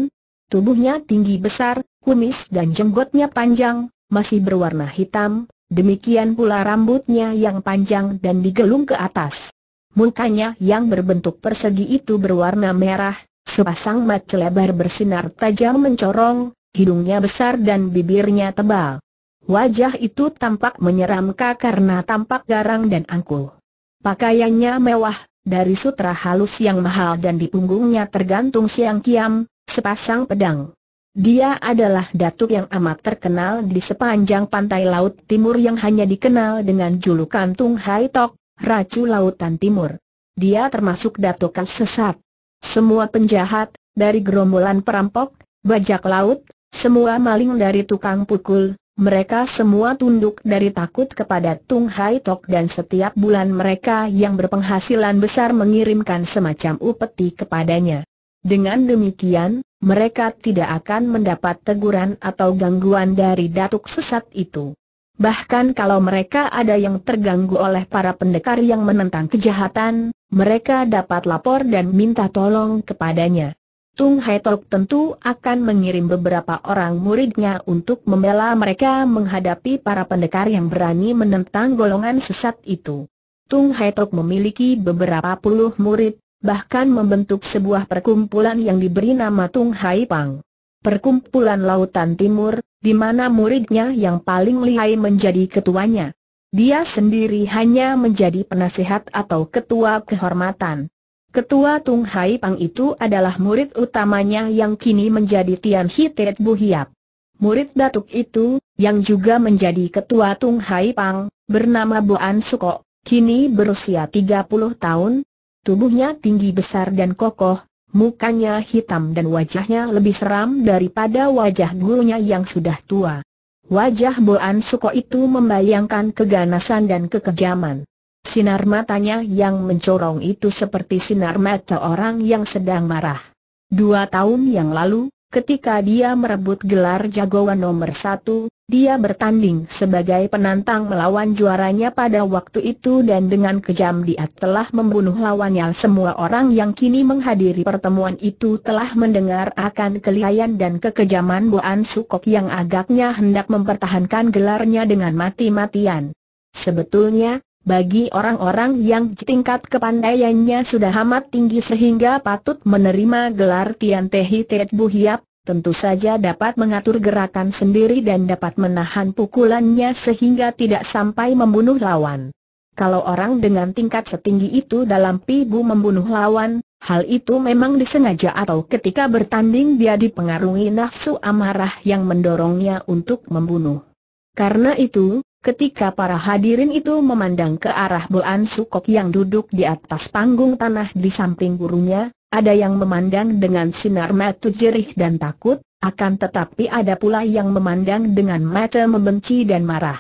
tubuhnya tinggi besar, kumis dan jenggotnya panjang, masih berwarna hitam, demikian pula rambutnya yang panjang dan digelung ke atas. Mukanya yang berbentuk persegi itu berwarna merah, sepasang mata lebar bersinar tajam mencorong, hidungnya besar dan bibirnya tebal. Wajah itu tampak menyeramkan karena tampak garang dan angkuh. Pakaiannya mewah, dari sutra halus yang mahal dan di punggungnya tergantung siang kiam, sepasang pedang. Dia adalah datuk yang amat terkenal di sepanjang pantai laut timur yang hanya dikenal dengan julukan Tung Hai Tok, Racu Lautan Timur. Dia termasuk datukan sesat. Semua penjahat, dari gerombolan perampok, bajak laut, semua maling dari tukang pukul, mereka semua tunduk dari takut kepada Tung Hai Tok dan setiap bulan mereka yang berpenghasilan besar mengirimkan semacam upeti kepadanya. Dengan demikian, mereka tidak akan mendapat teguran atau gangguan dari datuk sesat itu. Bahkan kalau mereka ada yang terganggu oleh para pendekar yang menentang kejahatan, mereka dapat lapor dan minta tolong kepadanya. Tung Hai Tok tentu akan mengirim beberapa orang muridnya untuk membela mereka menghadapi para pendekar yang berani menentang golongan sesat itu. Tung Hai Tok memiliki beberapa puluh murid, bahkan membentuk sebuah perkumpulan yang diberi nama Tung Hai Pang. Perkumpulan Lautan Timur, di mana muridnya yang paling lihai menjadi ketuanya. Dia sendiri hanya menjadi penasehat atau ketua kehormatan. Ketua Tung Hai Pang itu adalah murid utamanya yang kini menjadi Tian Hitet Buhiap. Murid datuk itu, yang juga menjadi ketua Tung Hai Pang, bernama Bu An Suko, kini berusia 30 tahun, tubuhnya tinggi besar dan kokoh, mukanya hitam dan wajahnya lebih seram daripada wajah gurunya yang sudah tua. Wajah Bu An Suko itu membayangkan keganasan dan kekejaman. Sinar matanya yang mencorong itu seperti sinar mata orang yang sedang marah. Dua tahun yang lalu, ketika dia merebut gelar jagoan nomor satu, dia bertanding sebagai penantang melawan juaranya pada waktu itu dan dengan kejam dia telah membunuh lawannya semua orang yang kini menghadiri pertemuan itu telah mendengar akan kelihayan dan kekejaman Boan Sukok yang agaknya hendak mempertahankan gelarnya dengan mati-matian. Sebetulnya, bagi orang-orang yang tingkat kepandaiannya sudah amat tinggi sehingga patut menerima gelar Tian Tehi Bu Buhiap, tentu saja dapat mengatur gerakan sendiri dan dapat menahan pukulannya sehingga tidak sampai membunuh lawan. Kalau orang dengan tingkat setinggi itu dalam pibu membunuh lawan, hal itu memang disengaja atau ketika bertanding dia dipengaruhi nafsu amarah yang mendorongnya untuk membunuh. Karena itu, Ketika para hadirin itu memandang ke arah Boan Sukok yang duduk di atas panggung tanah di samping gurunya, ada yang memandang dengan sinar mata jerih dan takut, akan tetapi ada pula yang memandang dengan mata membenci dan marah.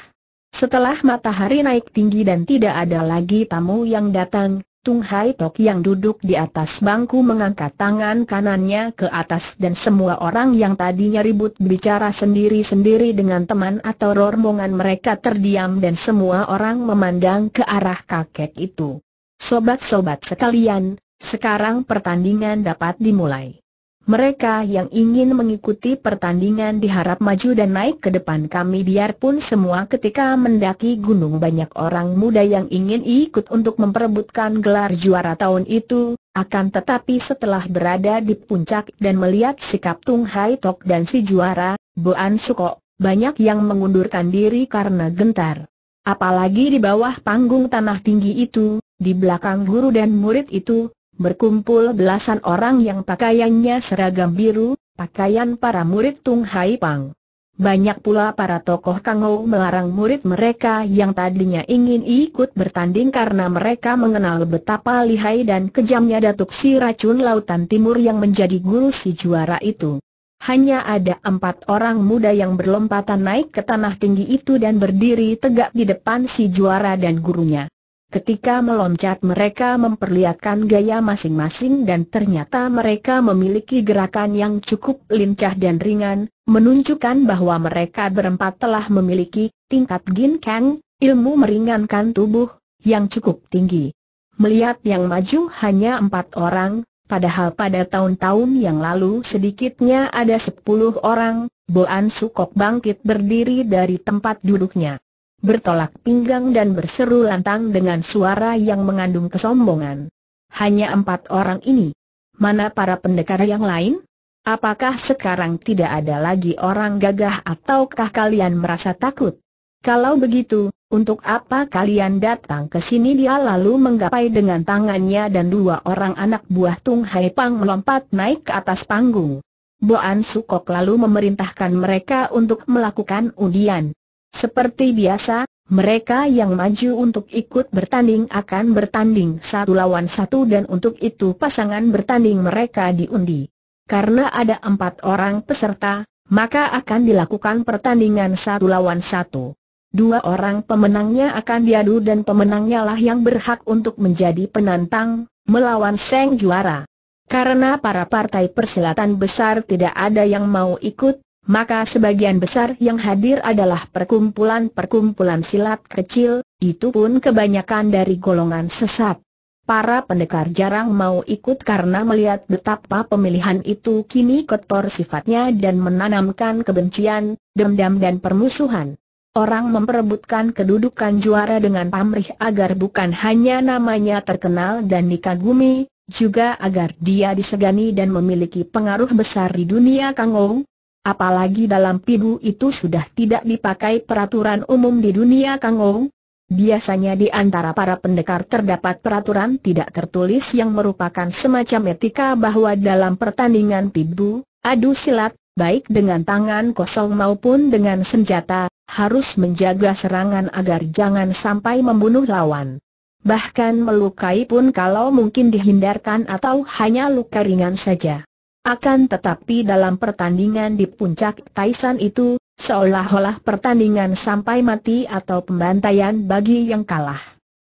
Setelah matahari naik tinggi dan tidak ada lagi tamu yang datang, Tung Hai Tok yang duduk di atas bangku mengangkat tangan kanannya ke atas dan semua orang yang tadinya ribut bicara sendiri-sendiri dengan teman atau rombongan mereka terdiam dan semua orang memandang ke arah kakek itu. Sobat-sobat sekalian, sekarang pertandingan dapat dimulai. Mereka yang ingin mengikuti pertandingan diharap maju dan naik ke depan kami biarpun semua ketika mendaki gunung banyak orang muda yang ingin ikut untuk memperebutkan gelar juara tahun itu, akan tetapi setelah berada di puncak dan melihat sikap Tung Hai Tok dan si juara, Boan Suko, banyak yang mengundurkan diri karena gentar. Apalagi di bawah panggung tanah tinggi itu, di belakang guru dan murid itu, Berkumpul belasan orang yang pakaiannya seragam biru, pakaian para murid Tung Hai Pang. Banyak pula para tokoh Kang Kangou melarang murid mereka yang tadinya ingin ikut bertanding karena mereka mengenal betapa lihai dan kejamnya Datuk Si Racun Lautan Timur yang menjadi guru si juara itu. Hanya ada empat orang muda yang berlompatan naik ke tanah tinggi itu dan berdiri tegak di depan si juara dan gurunya. Ketika meloncat mereka memperlihatkan gaya masing-masing dan ternyata mereka memiliki gerakan yang cukup lincah dan ringan, menunjukkan bahwa mereka berempat telah memiliki tingkat Gin Kang, ilmu meringankan tubuh, yang cukup tinggi. Melihat yang maju hanya empat orang, padahal pada tahun-tahun yang lalu sedikitnya ada sepuluh orang, Boan Sukok bangkit berdiri dari tempat duduknya bertolak pinggang dan berseru lantang dengan suara yang mengandung kesombongan. Hanya empat orang ini. Mana para pendekar yang lain? Apakah sekarang tidak ada lagi orang gagah ataukah kalian merasa takut? Kalau begitu, untuk apa kalian datang ke sini dia lalu menggapai dengan tangannya dan dua orang anak buah Tung Hai Pang melompat naik ke atas panggung. Boan Sukok lalu memerintahkan mereka untuk melakukan undian. Seperti biasa, mereka yang maju untuk ikut bertanding akan bertanding satu lawan satu dan untuk itu pasangan bertanding mereka diundi. Karena ada empat orang peserta, maka akan dilakukan pertandingan satu lawan satu. Dua orang pemenangnya akan diadu dan pemenangnya lah yang berhak untuk menjadi penantang, melawan Seng Juara. Karena para partai persilatan besar tidak ada yang mau ikut, maka sebagian besar yang hadir adalah perkumpulan-perkumpulan silat kecil, itu pun kebanyakan dari golongan sesat. Para pendekar jarang mau ikut karena melihat betapa pemilihan itu kini kotor sifatnya dan menanamkan kebencian, dendam dan permusuhan. Orang memperebutkan kedudukan juara dengan pamrih agar bukan hanya namanya terkenal dan dikagumi, juga agar dia disegani dan memiliki pengaruh besar di dunia kangong. Apalagi dalam pibu itu sudah tidak dipakai peraturan umum di dunia Kangou. Biasanya di antara para pendekar terdapat peraturan tidak tertulis yang merupakan semacam etika bahwa dalam pertandingan pibu, adu silat, baik dengan tangan kosong maupun dengan senjata, harus menjaga serangan agar jangan sampai membunuh lawan. Bahkan melukai pun kalau mungkin dihindarkan atau hanya luka ringan saja. Akan tetapi dalam pertandingan di puncak Taisan itu, seolah-olah pertandingan sampai mati atau pembantaian bagi yang kalah.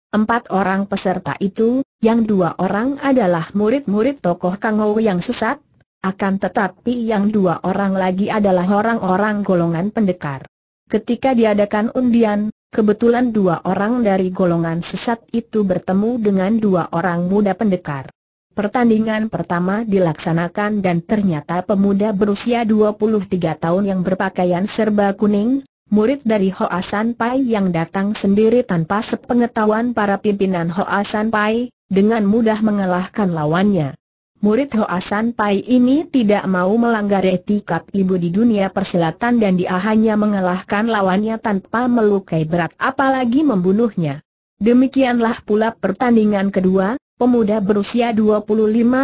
Empat orang peserta itu, yang dua orang adalah murid-murid tokoh Kangou yang sesat, akan tetapi yang dua orang lagi adalah orang-orang golongan pendekar. Ketika diadakan undian, kebetulan dua orang dari golongan sesat itu bertemu dengan dua orang muda pendekar. Pertandingan pertama dilaksanakan dan ternyata pemuda berusia 23 tahun yang berpakaian serba kuning, murid dari Hoa San Pai yang datang sendiri tanpa sepengetahuan para pimpinan Hoa San Pai, dengan mudah mengalahkan lawannya. Murid Hoa San Pai ini tidak mau melanggar etikat ibu di dunia persilatan dan dia hanya mengalahkan lawannya tanpa melukai berat apalagi membunuhnya. Demikianlah pula pertandingan kedua, pemuda berusia 25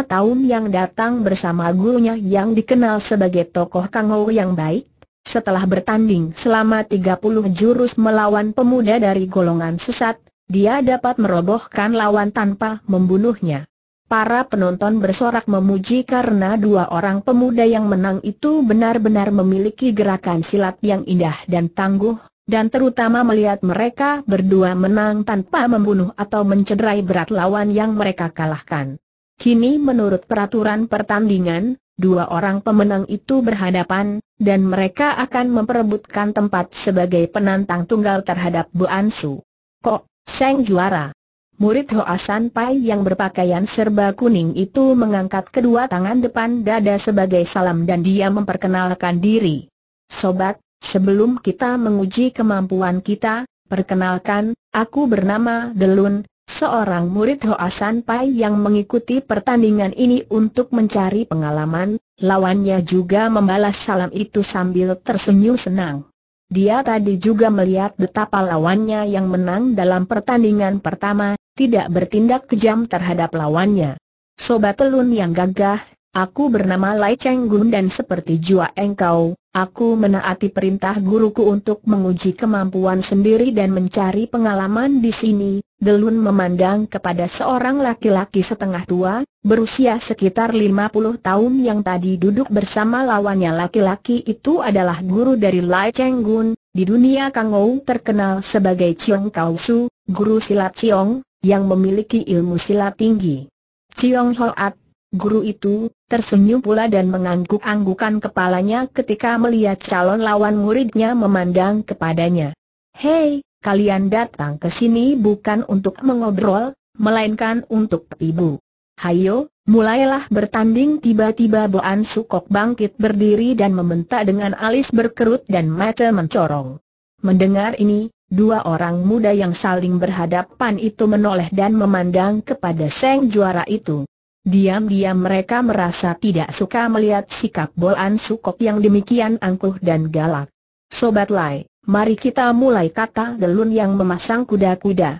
tahun yang datang bersama gurunya yang dikenal sebagai tokoh Kangou yang baik, setelah bertanding selama 30 jurus melawan pemuda dari golongan sesat, dia dapat merobohkan lawan tanpa membunuhnya. Para penonton bersorak memuji karena dua orang pemuda yang menang itu benar-benar memiliki gerakan silat yang indah dan tangguh, dan terutama melihat mereka berdua menang tanpa membunuh atau mencederai berat lawan yang mereka kalahkan. Kini menurut peraturan pertandingan, dua orang pemenang itu berhadapan, dan mereka akan memperebutkan tempat sebagai penantang tunggal terhadap Bu Ansu. Kok, Seng juara. Murid Hoa San Pai yang berpakaian serba kuning itu mengangkat kedua tangan depan dada sebagai salam dan dia memperkenalkan diri. Sobat, Sebelum kita menguji kemampuan kita, perkenalkan, aku bernama Delun, seorang murid Hoa San Pai yang mengikuti pertandingan ini untuk mencari pengalaman, lawannya juga membalas salam itu sambil tersenyum senang. Dia tadi juga melihat betapa lawannya yang menang dalam pertandingan pertama, tidak bertindak kejam terhadap lawannya. Sobat Delun yang gagah, aku bernama Lai Cheng Gun dan seperti Jua Engkau, Aku menaati perintah guruku untuk menguji kemampuan sendiri dan mencari pengalaman di sini. Delun memandang kepada seorang laki-laki setengah tua, berusia sekitar 50 tahun yang tadi duduk bersama lawannya laki-laki itu adalah guru dari Lai Cheng Gun, di dunia Kang Ou terkenal sebagai Chiong Kau Su, guru silat Chiong, yang memiliki ilmu silat tinggi. Chiong Hoat, Guru itu, tersenyum pula dan mengangguk-anggukan kepalanya ketika melihat calon lawan muridnya memandang kepadanya. Hei, kalian datang ke sini bukan untuk mengobrol, melainkan untuk ibu. Hayo, mulailah bertanding tiba-tiba Boan Sukok bangkit berdiri dan membentak dengan alis berkerut dan mata mencorong. Mendengar ini, dua orang muda yang saling berhadapan itu menoleh dan memandang kepada Seng Juara itu. Diam-diam mereka merasa tidak suka melihat sikap Bolan Sukop yang demikian angkuh dan galak. Sobat Lai, mari kita mulai kata Delun yang memasang kuda-kuda.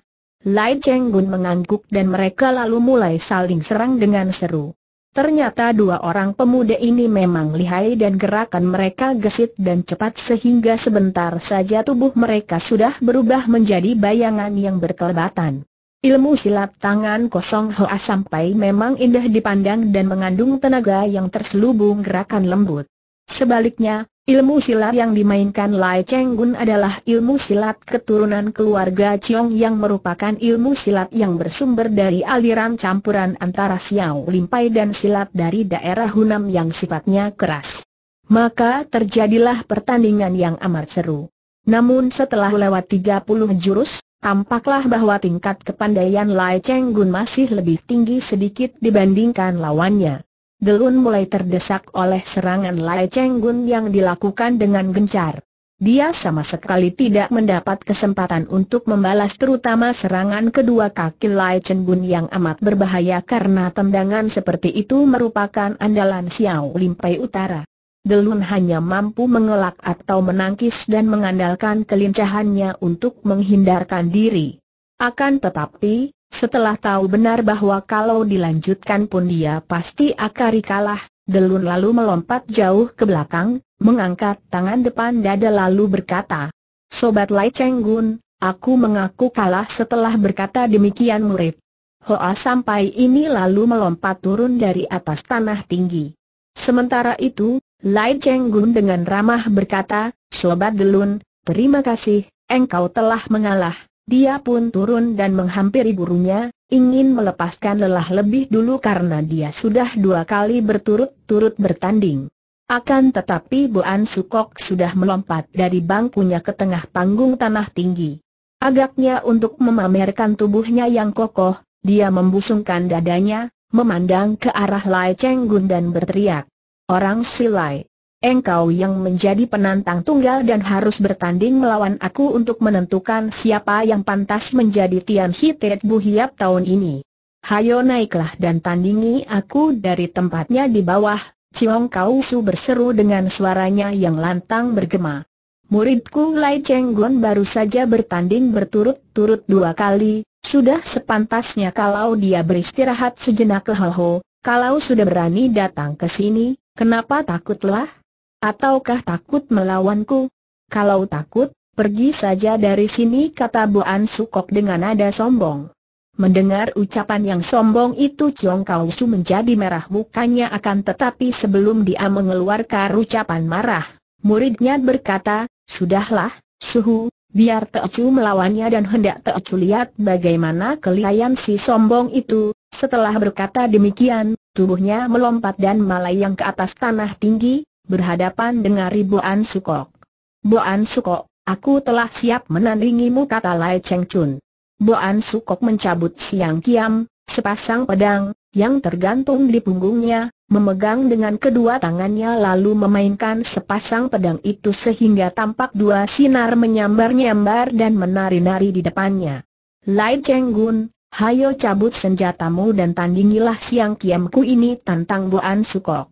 Lai Cheng Gun mengangguk dan mereka lalu mulai saling serang dengan seru. Ternyata dua orang pemuda ini memang lihai dan gerakan mereka gesit dan cepat sehingga sebentar saja tubuh mereka sudah berubah menjadi bayangan yang berkelebatan. Ilmu silat tangan kosong Hoa sampai memang indah dipandang dan mengandung tenaga yang terselubung gerakan lembut. Sebaliknya, ilmu silat yang dimainkan Lai Cheng Gun adalah ilmu silat keturunan keluarga Chiong yang merupakan ilmu silat yang bersumber dari aliran campuran antara Xiao Limpai dan silat dari daerah Hunam yang sifatnya keras. Maka terjadilah pertandingan yang amat seru. Namun setelah lewat 30 jurus, Tampaklah bahwa tingkat kepandaian Lai Cheng Gun masih lebih tinggi sedikit dibandingkan lawannya. Delun mulai terdesak oleh serangan Lai Cheng Gun yang dilakukan dengan gencar. Dia sama sekali tidak mendapat kesempatan untuk membalas terutama serangan kedua kaki Lai Cheng Gun yang amat berbahaya karena tendangan seperti itu merupakan andalan Xiao Limpai Utara. Delun hanya mampu mengelak atau menangkis dan mengandalkan kelincahannya untuk menghindarkan diri. Akan tetapi, setelah tahu benar bahwa kalau dilanjutkan pun dia pasti akan kalah, Delun lalu melompat jauh ke belakang, mengangkat tangan depan dada lalu berkata, Sobat Lai Cheng Gun, aku mengaku kalah setelah berkata demikian murid. Hoa sampai ini lalu melompat turun dari atas tanah tinggi. Sementara itu, Lai Cheng Gun dengan ramah berkata, Sobat Delun, terima kasih, engkau telah mengalah. Dia pun turun dan menghampiri gurunya, ingin melepaskan lelah lebih dulu karena dia sudah dua kali berturut-turut bertanding. Akan tetapi Bu An Sukok sudah melompat dari bangkunya ke tengah panggung tanah tinggi. Agaknya untuk memamerkan tubuhnya yang kokoh, dia membusungkan dadanya, memandang ke arah Lai Cheng Gun dan berteriak. Orang Silai, engkau yang menjadi penantang tunggal dan harus bertanding melawan aku untuk menentukan siapa yang pantas menjadi Tian Hitet Buhiap tahun ini. Hayo naiklah dan tandingi aku dari tempatnya di bawah, Ciong Kau Su berseru dengan suaranya yang lantang bergema. Muridku Lai Cheng Gon baru saja bertanding berturut-turut dua kali, sudah sepantasnya kalau dia beristirahat sejenak lehoho, kalau sudah berani datang ke sini, Kenapa takutlah? Ataukah takut melawanku? Kalau takut, pergi saja dari sini kata Bu An Sukok dengan nada sombong. Mendengar ucapan yang sombong itu Chong Kau Su menjadi merah mukanya akan tetapi sebelum dia mengeluarkan ucapan marah, muridnya berkata, Sudahlah, Suhu, biar Teocu melawannya dan hendak Teocu lihat bagaimana kelihayan si sombong itu. Setelah berkata demikian, Tubuhnya melompat dan melayang ke atas tanah tinggi, berhadapan dengan ribuan sukok. Boan sukok, aku telah siap menandingimu kata Lai Cheng Chun. Boan sukok mencabut siang kiam, sepasang pedang, yang tergantung di punggungnya, memegang dengan kedua tangannya lalu memainkan sepasang pedang itu sehingga tampak dua sinar menyambar-nyambar dan menari-nari di depannya. Lai Cheng Gun, Hayo cabut senjatamu dan tandingilah siang kiamku ini tantang Boan Sukok.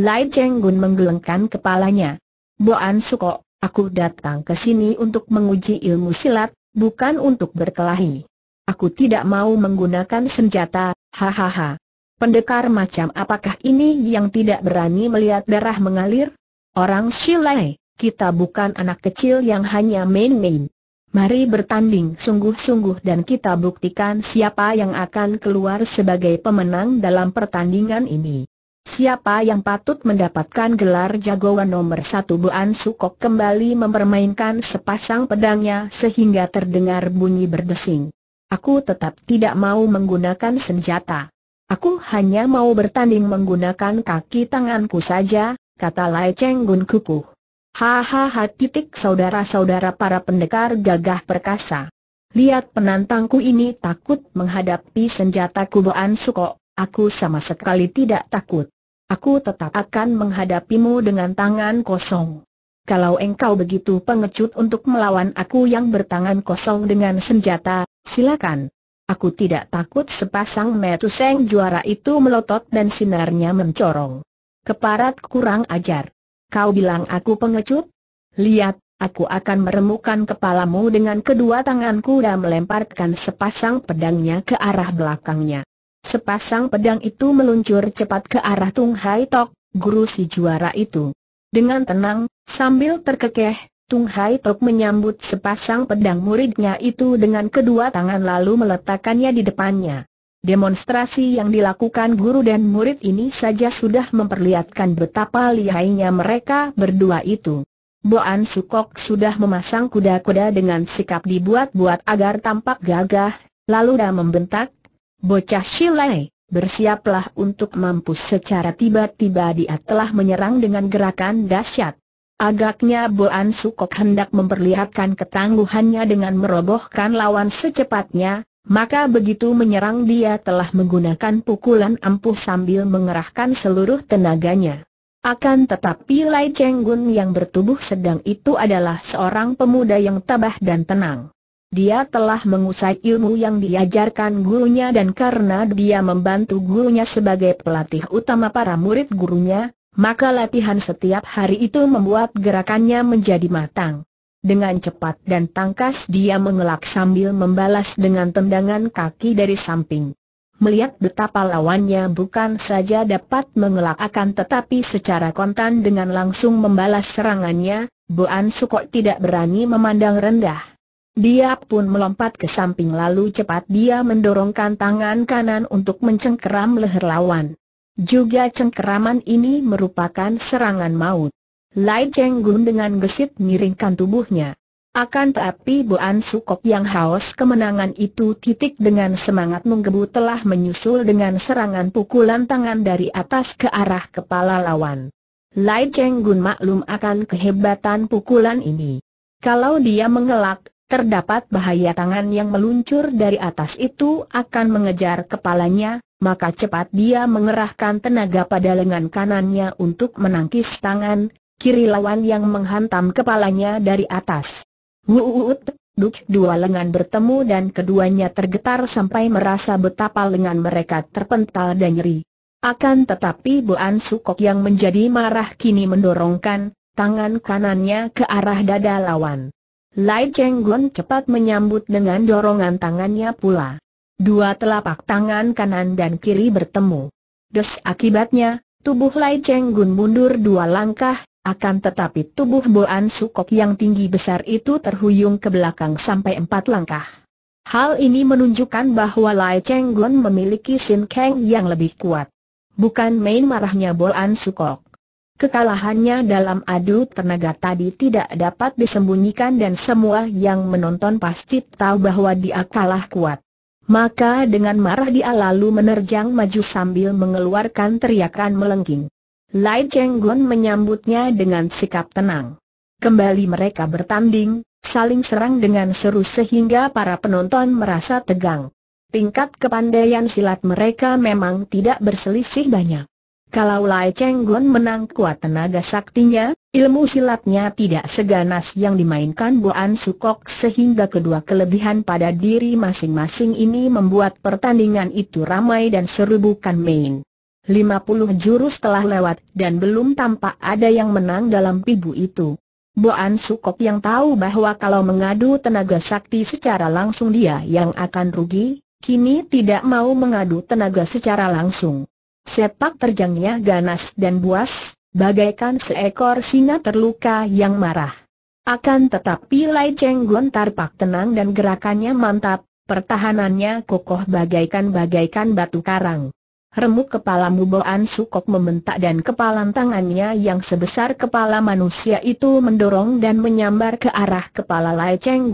Lai Cheng Gun menggelengkan kepalanya. Boan Sukok, aku datang ke sini untuk menguji ilmu silat, bukan untuk berkelahi. Aku tidak mau menggunakan senjata, hahaha. Pendekar macam apakah ini yang tidak berani melihat darah mengalir? Orang Shilai, kita bukan anak kecil yang hanya main-main. Mari bertanding sungguh-sungguh dan kita buktikan siapa yang akan keluar sebagai pemenang dalam pertandingan ini. Siapa yang patut mendapatkan gelar jagoan nomor satu Bu An Sukok kembali mempermainkan sepasang pedangnya sehingga terdengar bunyi berdesing. Aku tetap tidak mau menggunakan senjata. Aku hanya mau bertanding menggunakan kaki tanganku saja, kata Lai Cheng Gun kukuh. Hahaha titik saudara-saudara para pendekar gagah perkasa. Lihat penantangku ini takut menghadapi senjata kuboan suko, aku sama sekali tidak takut. Aku tetap akan menghadapimu dengan tangan kosong. Kalau engkau begitu pengecut untuk melawan aku yang bertangan kosong dengan senjata, silakan. Aku tidak takut sepasang metuseng juara itu melotot dan sinarnya mencorong. Keparat kurang ajar. Kau bilang aku pengecut? Lihat, aku akan meremukan kepalamu dengan kedua tanganku dan melemparkan sepasang pedangnya ke arah belakangnya. Sepasang pedang itu meluncur cepat ke arah Tung Hai Tok, guru si juara itu. Dengan tenang, sambil terkekeh, Tung Hai Tok menyambut sepasang pedang muridnya itu dengan kedua tangan lalu meletakkannya di depannya. Demonstrasi yang dilakukan guru dan murid ini saja sudah memperlihatkan betapa lihainya mereka berdua itu. Boan Sukok sudah memasang kuda-kuda dengan sikap dibuat-buat agar tampak gagah, lalu dia membentak, Bocah Shilai, bersiaplah untuk mampus secara tiba-tiba dia telah menyerang dengan gerakan dahsyat. Agaknya Boan Sukok hendak memperlihatkan ketangguhannya dengan merobohkan lawan secepatnya, maka begitu menyerang dia telah menggunakan pukulan ampuh sambil mengerahkan seluruh tenaganya. Akan tetapi Lai Cheng Gun yang bertubuh sedang itu adalah seorang pemuda yang tabah dan tenang. Dia telah mengusai ilmu yang diajarkan gurunya dan karena dia membantu gurunya sebagai pelatih utama para murid gurunya, maka latihan setiap hari itu membuat gerakannya menjadi matang. Dengan cepat dan tangkas dia mengelak sambil membalas dengan tendangan kaki dari samping. Melihat betapa lawannya bukan saja dapat mengelak akan tetapi secara kontan dengan langsung membalas serangannya, Boan Sukok tidak berani memandang rendah. Dia pun melompat ke samping lalu cepat dia mendorongkan tangan kanan untuk mencengkeram leher lawan. Juga cengkeraman ini merupakan serangan maut. Lai Cheng Gun dengan gesit miringkan tubuhnya. Akan tetapi An Sukok yang haus kemenangan itu titik dengan semangat menggebu telah menyusul dengan serangan pukulan tangan dari atas ke arah kepala lawan. Lai Cheng Gun maklum akan kehebatan pukulan ini. Kalau dia mengelak, terdapat bahaya tangan yang meluncur dari atas itu akan mengejar kepalanya, maka cepat dia mengerahkan tenaga pada lengan kanannya untuk menangkis tangan, kiri lawan yang menghantam kepalanya dari atas. Wuut, duk dua lengan bertemu dan keduanya tergetar sampai merasa betapa lengan mereka terpental dan nyeri. Akan tetapi Bu An Sukok yang menjadi marah kini mendorongkan tangan kanannya ke arah dada lawan. Lai Cheng Gun cepat menyambut dengan dorongan tangannya pula. Dua telapak tangan kanan dan kiri bertemu. Des akibatnya, tubuh Lai Cheng Gun mundur dua langkah, akan tetapi tubuh Boan Sukok yang tinggi besar itu terhuyung ke belakang sampai empat langkah. Hal ini menunjukkan bahwa Lai Cheng Gun memiliki Sin Kang yang lebih kuat. Bukan main marahnya Boan Sukok. Kekalahannya dalam adu tenaga tadi tidak dapat disembunyikan dan semua yang menonton pasti tahu bahwa dia kalah kuat. Maka dengan marah dia lalu menerjang maju sambil mengeluarkan teriakan melengking. Lai Cheng menyambutnya dengan sikap tenang. Kembali mereka bertanding, saling serang dengan seru sehingga para penonton merasa tegang. Tingkat kepandaian silat mereka memang tidak berselisih banyak. Kalau Lai Cheng menang kuat tenaga saktinya, ilmu silatnya tidak seganas yang dimainkan An Sukok sehingga kedua kelebihan pada diri masing-masing ini membuat pertandingan itu ramai dan seru bukan main. 50 jurus telah lewat dan belum tampak ada yang menang dalam pibu itu. Boan Sukok yang tahu bahwa kalau mengadu tenaga sakti secara langsung dia yang akan rugi, kini tidak mau mengadu tenaga secara langsung. Sepak terjangnya ganas dan buas, bagaikan seekor singa terluka yang marah. Akan tetapi Lai Cheng Gon tarpak tenang dan gerakannya mantap, pertahanannya kokoh bagaikan-bagaikan batu karang. Remuk kepalamu Boan Sukok membentak dan kepalan tangannya yang sebesar kepala manusia itu mendorong dan menyambar ke arah kepala Lai Cheng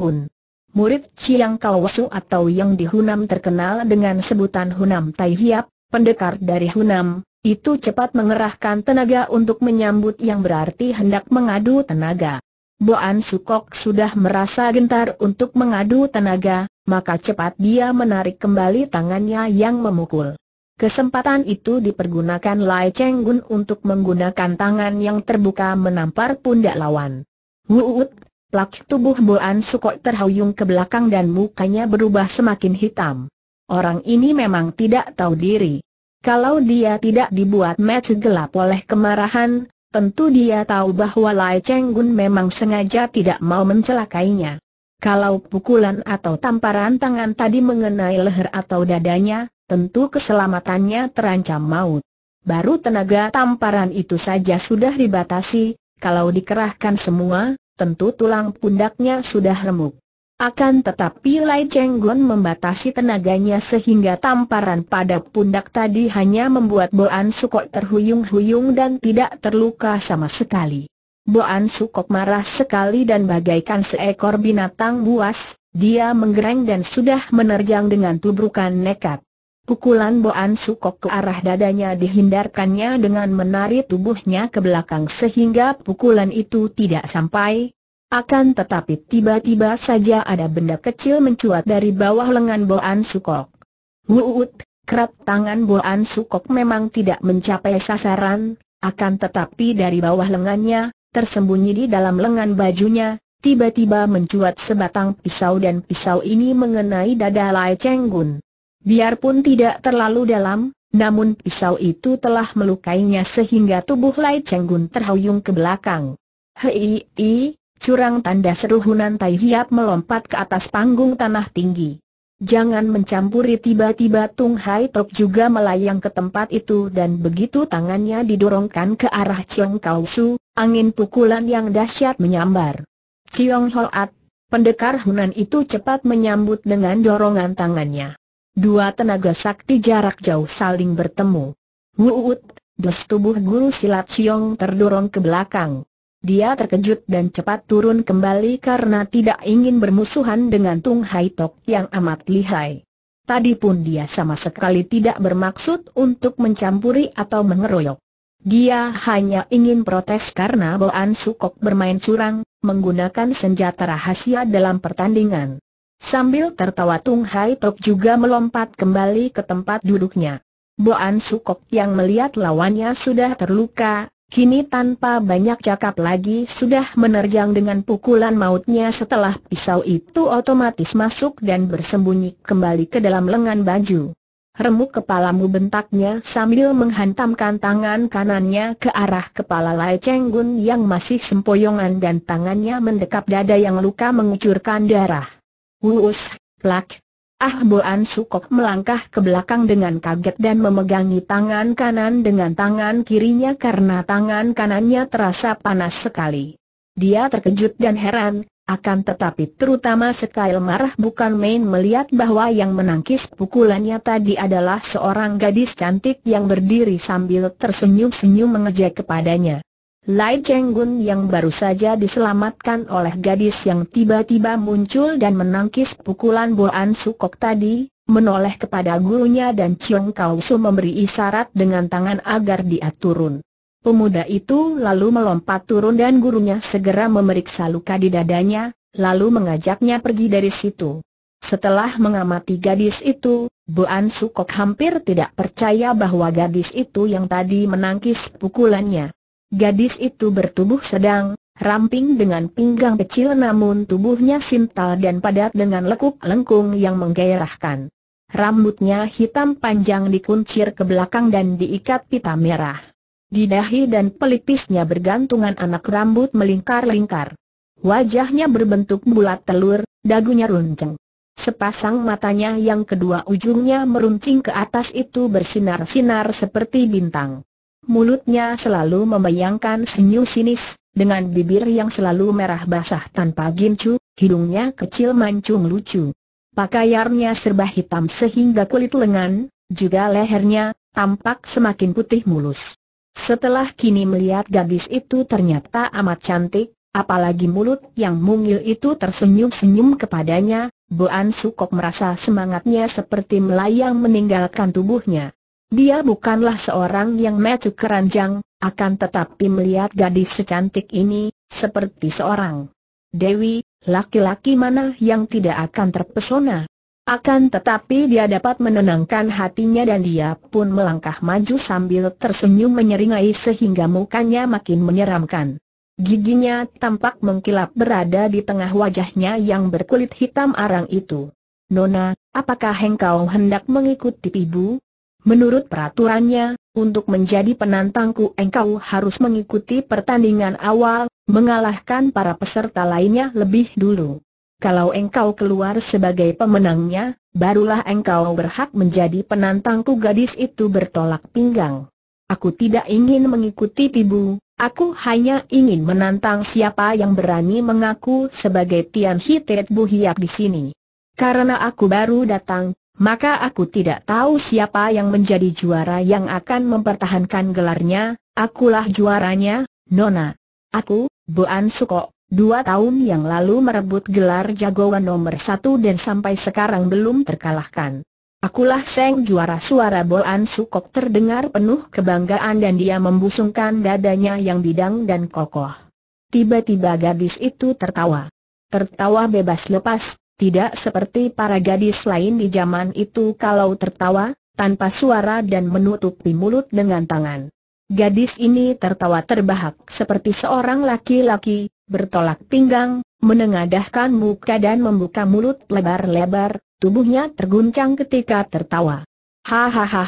Murid Chiang Kaosu atau yang di Hunam terkenal dengan sebutan Hunam Tai Hiap, pendekar dari Hunam, itu cepat mengerahkan tenaga untuk menyambut yang berarti hendak mengadu tenaga. Boan Sukok sudah merasa gentar untuk mengadu tenaga, maka cepat dia menarik kembali tangannya yang memukul. Kesempatan itu dipergunakan Lai Cheng Gun untuk menggunakan tangan yang terbuka menampar pundak lawan. Wuut, plak tubuh Boan Sukok terhuyung ke belakang dan mukanya berubah semakin hitam. Orang ini memang tidak tahu diri. Kalau dia tidak dibuat match gelap oleh kemarahan, tentu dia tahu bahwa Lai Cheng Gun memang sengaja tidak mau mencelakainya. Kalau pukulan atau tamparan tangan tadi mengenai leher atau dadanya, tentu keselamatannya terancam maut. Baru tenaga tamparan itu saja sudah dibatasi, kalau dikerahkan semua, tentu tulang pundaknya sudah remuk. Akan tetapi Lai Chenggon membatasi tenaganya sehingga tamparan pada pundak tadi hanya membuat Boan Sukok terhuyung-huyung dan tidak terluka sama sekali. Boan Sukok marah sekali dan bagaikan seekor binatang buas, dia menggereng dan sudah menerjang dengan tubrukan nekat. Pukulan Boan Sukok ke arah dadanya dihindarkannya dengan menarik tubuhnya ke belakang sehingga pukulan itu tidak sampai. Akan tetapi tiba-tiba saja ada benda kecil mencuat dari bawah lengan Boan Sukok. Wuut, kerap tangan Boan Sukok memang tidak mencapai sasaran, akan tetapi dari bawah lengannya, tersembunyi di dalam lengan bajunya, tiba-tiba mencuat sebatang pisau dan pisau ini mengenai dada Lai Cheng Gun. Biarpun tidak terlalu dalam, namun pisau itu telah melukainya sehingga tubuh Lai Chenggun terhuyung ke belakang. Hei, i, curang tanda seru Hunan Tai Hiap melompat ke atas panggung tanah tinggi. Jangan mencampuri tiba-tiba Tung Hai Tok juga melayang ke tempat itu dan begitu tangannya didorongkan ke arah Chiong Kau Su, angin pukulan yang dahsyat menyambar. Chiong Hoat, pendekar Hunan itu cepat menyambut dengan dorongan tangannya. Dua tenaga sakti jarak jauh saling bertemu. Wuut, des tubuh guru silat Siong terdorong ke belakang. Dia terkejut dan cepat turun kembali karena tidak ingin bermusuhan dengan Tung Hai Tok yang amat lihai. Tadi pun dia sama sekali tidak bermaksud untuk mencampuri atau mengeroyok. Dia hanya ingin protes karena Boan Sukok bermain curang, menggunakan senjata rahasia dalam pertandingan. Sambil tertawa Tung Hai Tok juga melompat kembali ke tempat duduknya. Boan Sukok yang melihat lawannya sudah terluka, kini tanpa banyak cakap lagi sudah menerjang dengan pukulan mautnya setelah pisau itu otomatis masuk dan bersembunyi kembali ke dalam lengan baju. Remuk kepalamu bentaknya sambil menghantamkan tangan kanannya ke arah kepala Lai Cheng yang masih sempoyongan dan tangannya mendekap dada yang luka mengucurkan darah. Wuus, plak. Ah Boan Sukok melangkah ke belakang dengan kaget dan memegangi tangan kanan dengan tangan kirinya karena tangan kanannya terasa panas sekali. Dia terkejut dan heran, akan tetapi terutama Sekail marah bukan main melihat bahwa yang menangkis pukulannya tadi adalah seorang gadis cantik yang berdiri sambil tersenyum-senyum mengejek kepadanya. Lai Cheng yang baru saja diselamatkan oleh gadis yang tiba-tiba muncul dan menangkis pukulan Boan Sukok tadi, menoleh kepada gurunya dan Chiong Kau memberi isyarat dengan tangan agar dia turun. Pemuda itu lalu melompat turun dan gurunya segera memeriksa luka di dadanya, lalu mengajaknya pergi dari situ. Setelah mengamati gadis itu, Boan Sukok hampir tidak percaya bahwa gadis itu yang tadi menangkis pukulannya. Gadis itu bertubuh sedang, ramping dengan pinggang kecil namun tubuhnya sintal dan padat dengan lekuk lengkung yang menggairahkan. Rambutnya hitam panjang dikuncir ke belakang dan diikat pita merah. Di dahi dan pelipisnya bergantungan anak rambut melingkar-lingkar. Wajahnya berbentuk bulat telur, dagunya runcing. Sepasang matanya yang kedua ujungnya meruncing ke atas itu bersinar-sinar seperti bintang. Mulutnya selalu membayangkan senyum sinis, dengan bibir yang selalu merah basah tanpa gincu, hidungnya kecil mancung lucu. Pakaiannya serba hitam sehingga kulit lengan, juga lehernya, tampak semakin putih mulus. Setelah kini melihat gadis itu ternyata amat cantik, apalagi mulut yang mungil itu tersenyum-senyum kepadanya, Bu An Sukok merasa semangatnya seperti melayang meninggalkan tubuhnya. Dia bukanlah seorang yang metu keranjang, akan tetapi melihat gadis secantik ini, seperti seorang Dewi, laki-laki mana yang tidak akan terpesona. Akan tetapi dia dapat menenangkan hatinya dan dia pun melangkah maju sambil tersenyum menyeringai sehingga mukanya makin menyeramkan. Giginya tampak mengkilap berada di tengah wajahnya yang berkulit hitam arang itu. Nona, apakah engkau hendak mengikuti ibu? Menurut peraturannya, untuk menjadi penantangku engkau harus mengikuti pertandingan awal, mengalahkan para peserta lainnya lebih dulu. Kalau engkau keluar sebagai pemenangnya, barulah engkau berhak menjadi penantangku gadis itu bertolak pinggang. Aku tidak ingin mengikuti Pibu, aku hanya ingin menantang siapa yang berani mengaku sebagai Tian Hitet Buhiak di sini. Karena aku baru datang, maka aku tidak tahu siapa yang menjadi juara yang akan mempertahankan gelarnya, akulah juaranya, Nona. Aku, Boan Suko, dua tahun yang lalu merebut gelar jagoan nomor satu dan sampai sekarang belum terkalahkan. Akulah Seng juara suara Boan Sukok terdengar penuh kebanggaan dan dia membusungkan dadanya yang bidang dan kokoh. Tiba-tiba gadis itu tertawa. Tertawa bebas lepas, tidak seperti para gadis lain di zaman itu kalau tertawa, tanpa suara dan menutupi mulut dengan tangan. Gadis ini tertawa terbahak seperti seorang laki-laki, bertolak pinggang, menengadahkan muka dan membuka mulut lebar-lebar, tubuhnya terguncang ketika tertawa. Hahaha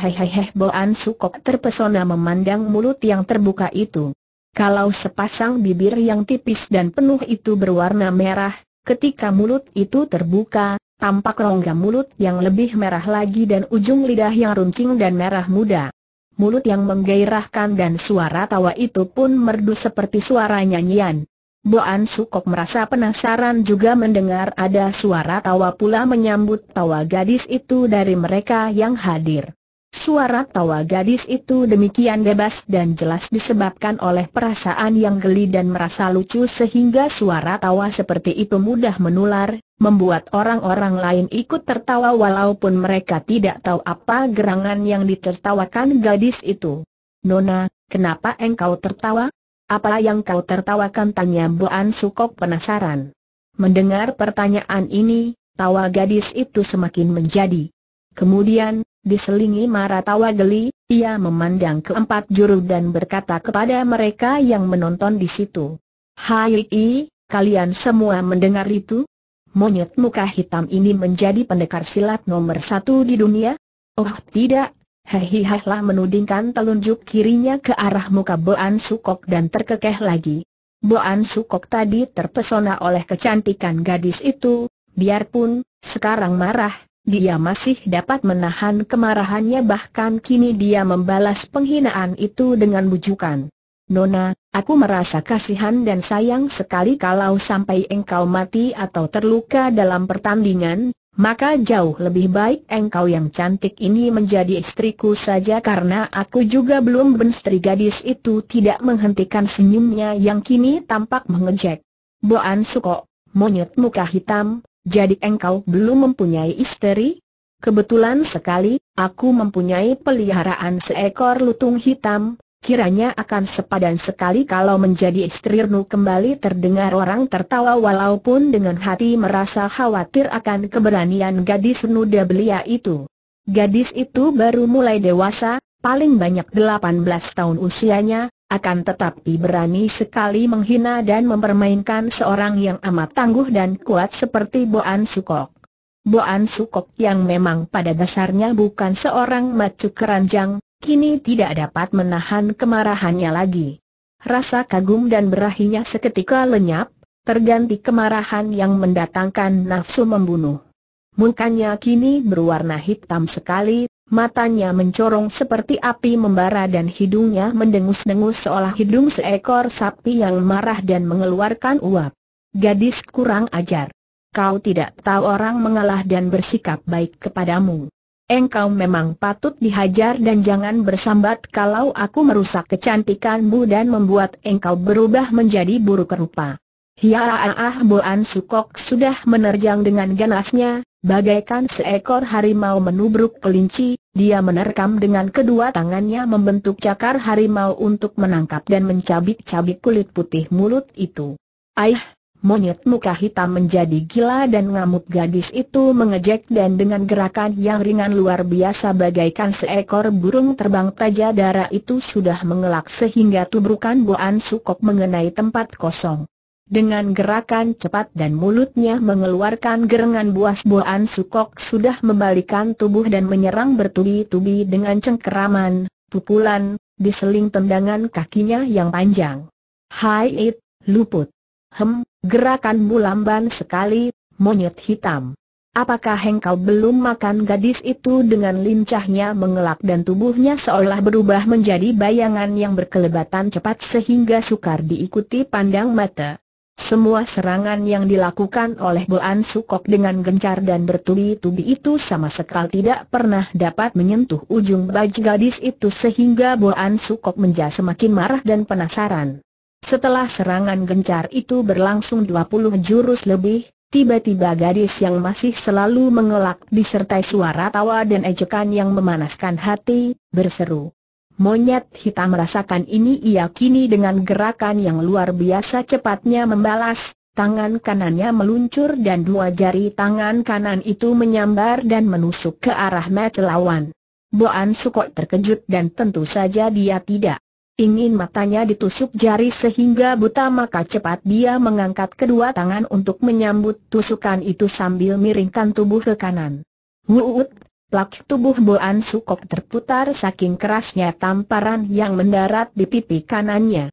Boan Sukok terpesona memandang mulut yang terbuka itu. Kalau sepasang bibir yang tipis dan penuh itu berwarna merah, Ketika mulut itu terbuka, tampak rongga mulut yang lebih merah lagi dan ujung lidah yang runcing dan merah muda. Mulut yang menggairahkan dan suara tawa itu pun merdu seperti suara nyanyian. Boan Sukok merasa penasaran juga mendengar ada suara tawa pula menyambut tawa gadis itu dari mereka yang hadir. Suara tawa gadis itu demikian bebas dan jelas disebabkan oleh perasaan yang geli dan merasa lucu sehingga suara tawa seperti itu mudah menular, membuat orang-orang lain ikut tertawa walaupun mereka tidak tahu apa gerangan yang ditertawakan gadis itu. Nona, kenapa engkau tertawa? Apa yang kau tertawakan tanya Boan Sukok penasaran. Mendengar pertanyaan ini, tawa gadis itu semakin menjadi. Kemudian, Diselingi marah tawa geli, ia memandang keempat juru dan berkata kepada mereka yang menonton di situ. Hai, kalian semua mendengar itu? Monyet muka hitam ini menjadi pendekar silat nomor satu di dunia? Oh tidak, hehihahlah menudingkan telunjuk kirinya ke arah muka Boan Sukok dan terkekeh lagi. Boan Sukok tadi terpesona oleh kecantikan gadis itu, biarpun, sekarang marah, dia masih dapat menahan kemarahannya bahkan kini dia membalas penghinaan itu dengan bujukan. Nona, aku merasa kasihan dan sayang sekali kalau sampai engkau mati atau terluka dalam pertandingan, maka jauh lebih baik engkau yang cantik ini menjadi istriku saja karena aku juga belum benstri gadis itu tidak menghentikan senyumnya yang kini tampak mengejek. Boan Suko, monyet muka hitam, jadi engkau belum mempunyai istri? Kebetulan sekali, aku mempunyai peliharaan seekor lutung hitam, kiranya akan sepadan sekali kalau menjadi istri Renu kembali terdengar orang tertawa walaupun dengan hati merasa khawatir akan keberanian gadis nuda belia itu. Gadis itu baru mulai dewasa, paling banyak 18 tahun usianya, akan tetapi berani sekali menghina dan mempermainkan seorang yang amat tangguh dan kuat seperti Boan Sukok. Boan Sukok yang memang pada dasarnya bukan seorang macu keranjang, kini tidak dapat menahan kemarahannya lagi. Rasa kagum dan berahinya seketika lenyap, terganti kemarahan yang mendatangkan nafsu membunuh. Mukanya kini berwarna hitam sekali, matanya mencorong seperti api membara dan hidungnya mendengus-dengus seolah hidung seekor sapi yang marah dan mengeluarkan uap. Gadis kurang ajar. Kau tidak tahu orang mengalah dan bersikap baik kepadamu. Engkau memang patut dihajar dan jangan bersambat kalau aku merusak kecantikanmu dan membuat engkau berubah menjadi buruk rupa. Hiaaah ya Boan Sukok sudah menerjang dengan ganasnya, bagaikan seekor harimau menubruk kelinci, dia menerkam dengan kedua tangannya membentuk cakar harimau untuk menangkap dan mencabik-cabik kulit putih mulut itu. Aih, Monyet muka hitam menjadi gila dan ngamuk gadis itu mengejek dan dengan gerakan yang ringan luar biasa bagaikan seekor burung terbang taja darah itu sudah mengelak sehingga tubrukan Boan Sukok mengenai tempat kosong. Dengan gerakan cepat dan mulutnya mengeluarkan gerengan buas buahan Sukok sudah membalikan tubuh dan menyerang bertubi-tubi dengan cengkeraman, pukulan, diseling tendangan kakinya yang panjang. Hai it, luput. Hem, gerakanmu lamban sekali, monyet hitam. Apakah engkau belum makan gadis itu dengan lincahnya mengelak dan tubuhnya seolah berubah menjadi bayangan yang berkelebatan cepat sehingga sukar diikuti pandang mata. Semua serangan yang dilakukan oleh Boan Sukok dengan gencar dan bertubi-tubi itu sama sekali tidak pernah dapat menyentuh ujung baj gadis itu sehingga Boan Sukok menjadi semakin marah dan penasaran. Setelah serangan gencar itu berlangsung 20 jurus lebih, tiba-tiba gadis yang masih selalu mengelak disertai suara tawa dan ejekan yang memanaskan hati, berseru, Monyet hitam merasakan ini ia kini dengan gerakan yang luar biasa cepatnya membalas, tangan kanannya meluncur dan dua jari tangan kanan itu menyambar dan menusuk ke arah mata lawan. Boan Sukok terkejut dan tentu saja dia tidak ingin matanya ditusuk jari sehingga buta maka cepat dia mengangkat kedua tangan untuk menyambut tusukan itu sambil miringkan tubuh ke kanan. Wuut, Plak tubuh Boan Sukok terputar saking kerasnya tamparan yang mendarat di pipi kanannya.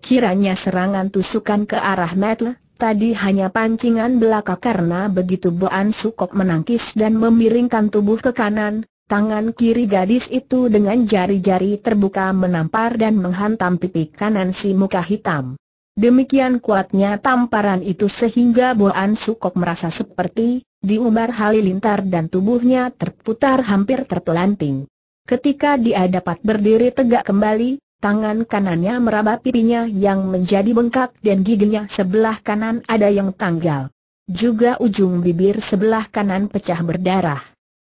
Kiranya serangan tusukan ke arah Metle, tadi hanya pancingan belaka karena begitu Boan Sukok menangkis dan memiringkan tubuh ke kanan, tangan kiri gadis itu dengan jari-jari terbuka menampar dan menghantam pipi kanan si muka hitam. Demikian kuatnya tamparan itu sehingga Boan Sukok merasa seperti diumbar halilintar dan tubuhnya terputar hampir terpelanting. Ketika dia dapat berdiri tegak kembali, tangan kanannya meraba pipinya yang menjadi bengkak dan giginya sebelah kanan ada yang tanggal. Juga ujung bibir sebelah kanan pecah berdarah.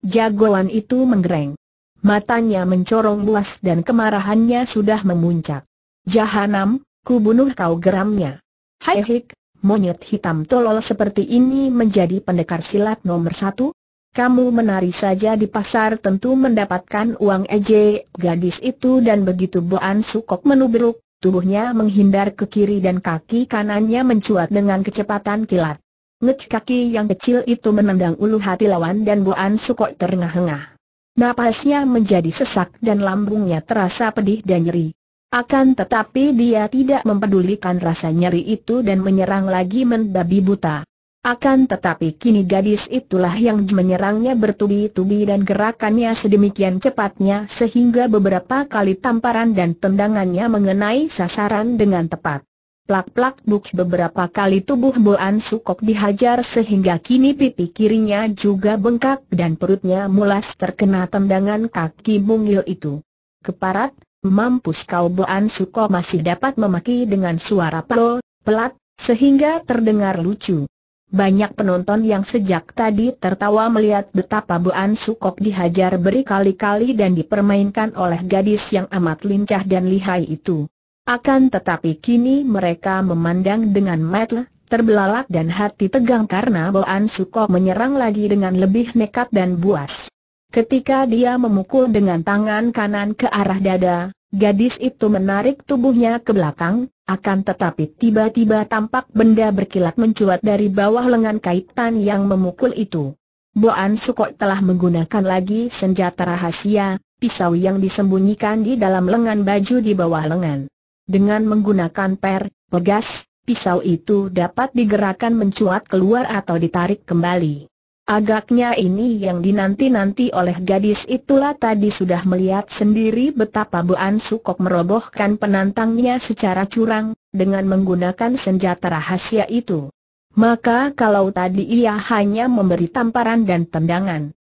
Jagoan itu menggereng. Matanya mencorong luas dan kemarahannya sudah memuncak. Jahanam, ku bunuh kau geramnya. Hai hik, monyet hitam tolol seperti ini menjadi pendekar silat nomor satu? Kamu menari saja di pasar tentu mendapatkan uang ej, gadis itu dan begitu Boan Sukok menubruk, tubuhnya menghindar ke kiri dan kaki kanannya mencuat dengan kecepatan kilat. Ngek kaki yang kecil itu menendang ulu hati lawan dan Boan Sukok terengah-engah. Napasnya menjadi sesak dan lambungnya terasa pedih dan nyeri. Akan tetapi dia tidak mempedulikan rasa nyeri itu dan menyerang lagi mendabi buta. Akan tetapi kini gadis itulah yang menyerangnya bertubi-tubi dan gerakannya sedemikian cepatnya sehingga beberapa kali tamparan dan tendangannya mengenai sasaran dengan tepat. Plak-plak buk beberapa kali tubuh Boan Sukok dihajar sehingga kini pipi kirinya juga bengkak dan perutnya mulas terkena tendangan kaki mungil itu. Keparat, Mampus kau Boan Suko masih dapat memaki dengan suara pelo, pelat, sehingga terdengar lucu. Banyak penonton yang sejak tadi tertawa melihat betapa Boan Sukok dihajar berkali-kali dan dipermainkan oleh gadis yang amat lincah dan lihai itu. Akan tetapi kini mereka memandang dengan mata terbelalak dan hati tegang karena Boan Sukok menyerang lagi dengan lebih nekat dan buas. Ketika dia memukul dengan tangan kanan ke arah dada, gadis itu menarik tubuhnya ke belakang, akan tetapi tiba-tiba tampak benda berkilat mencuat dari bawah lengan kaitan yang memukul itu. Boan Sukok telah menggunakan lagi senjata rahasia, pisau yang disembunyikan di dalam lengan baju di bawah lengan. Dengan menggunakan per, pegas, pisau itu dapat digerakkan mencuat keluar atau ditarik kembali. Agaknya ini yang dinanti-nanti oleh gadis itulah tadi sudah melihat sendiri betapa Buan Sukok merobohkan penantangnya secara curang, dengan menggunakan senjata rahasia itu. Maka kalau tadi ia hanya memberi tamparan dan tendangan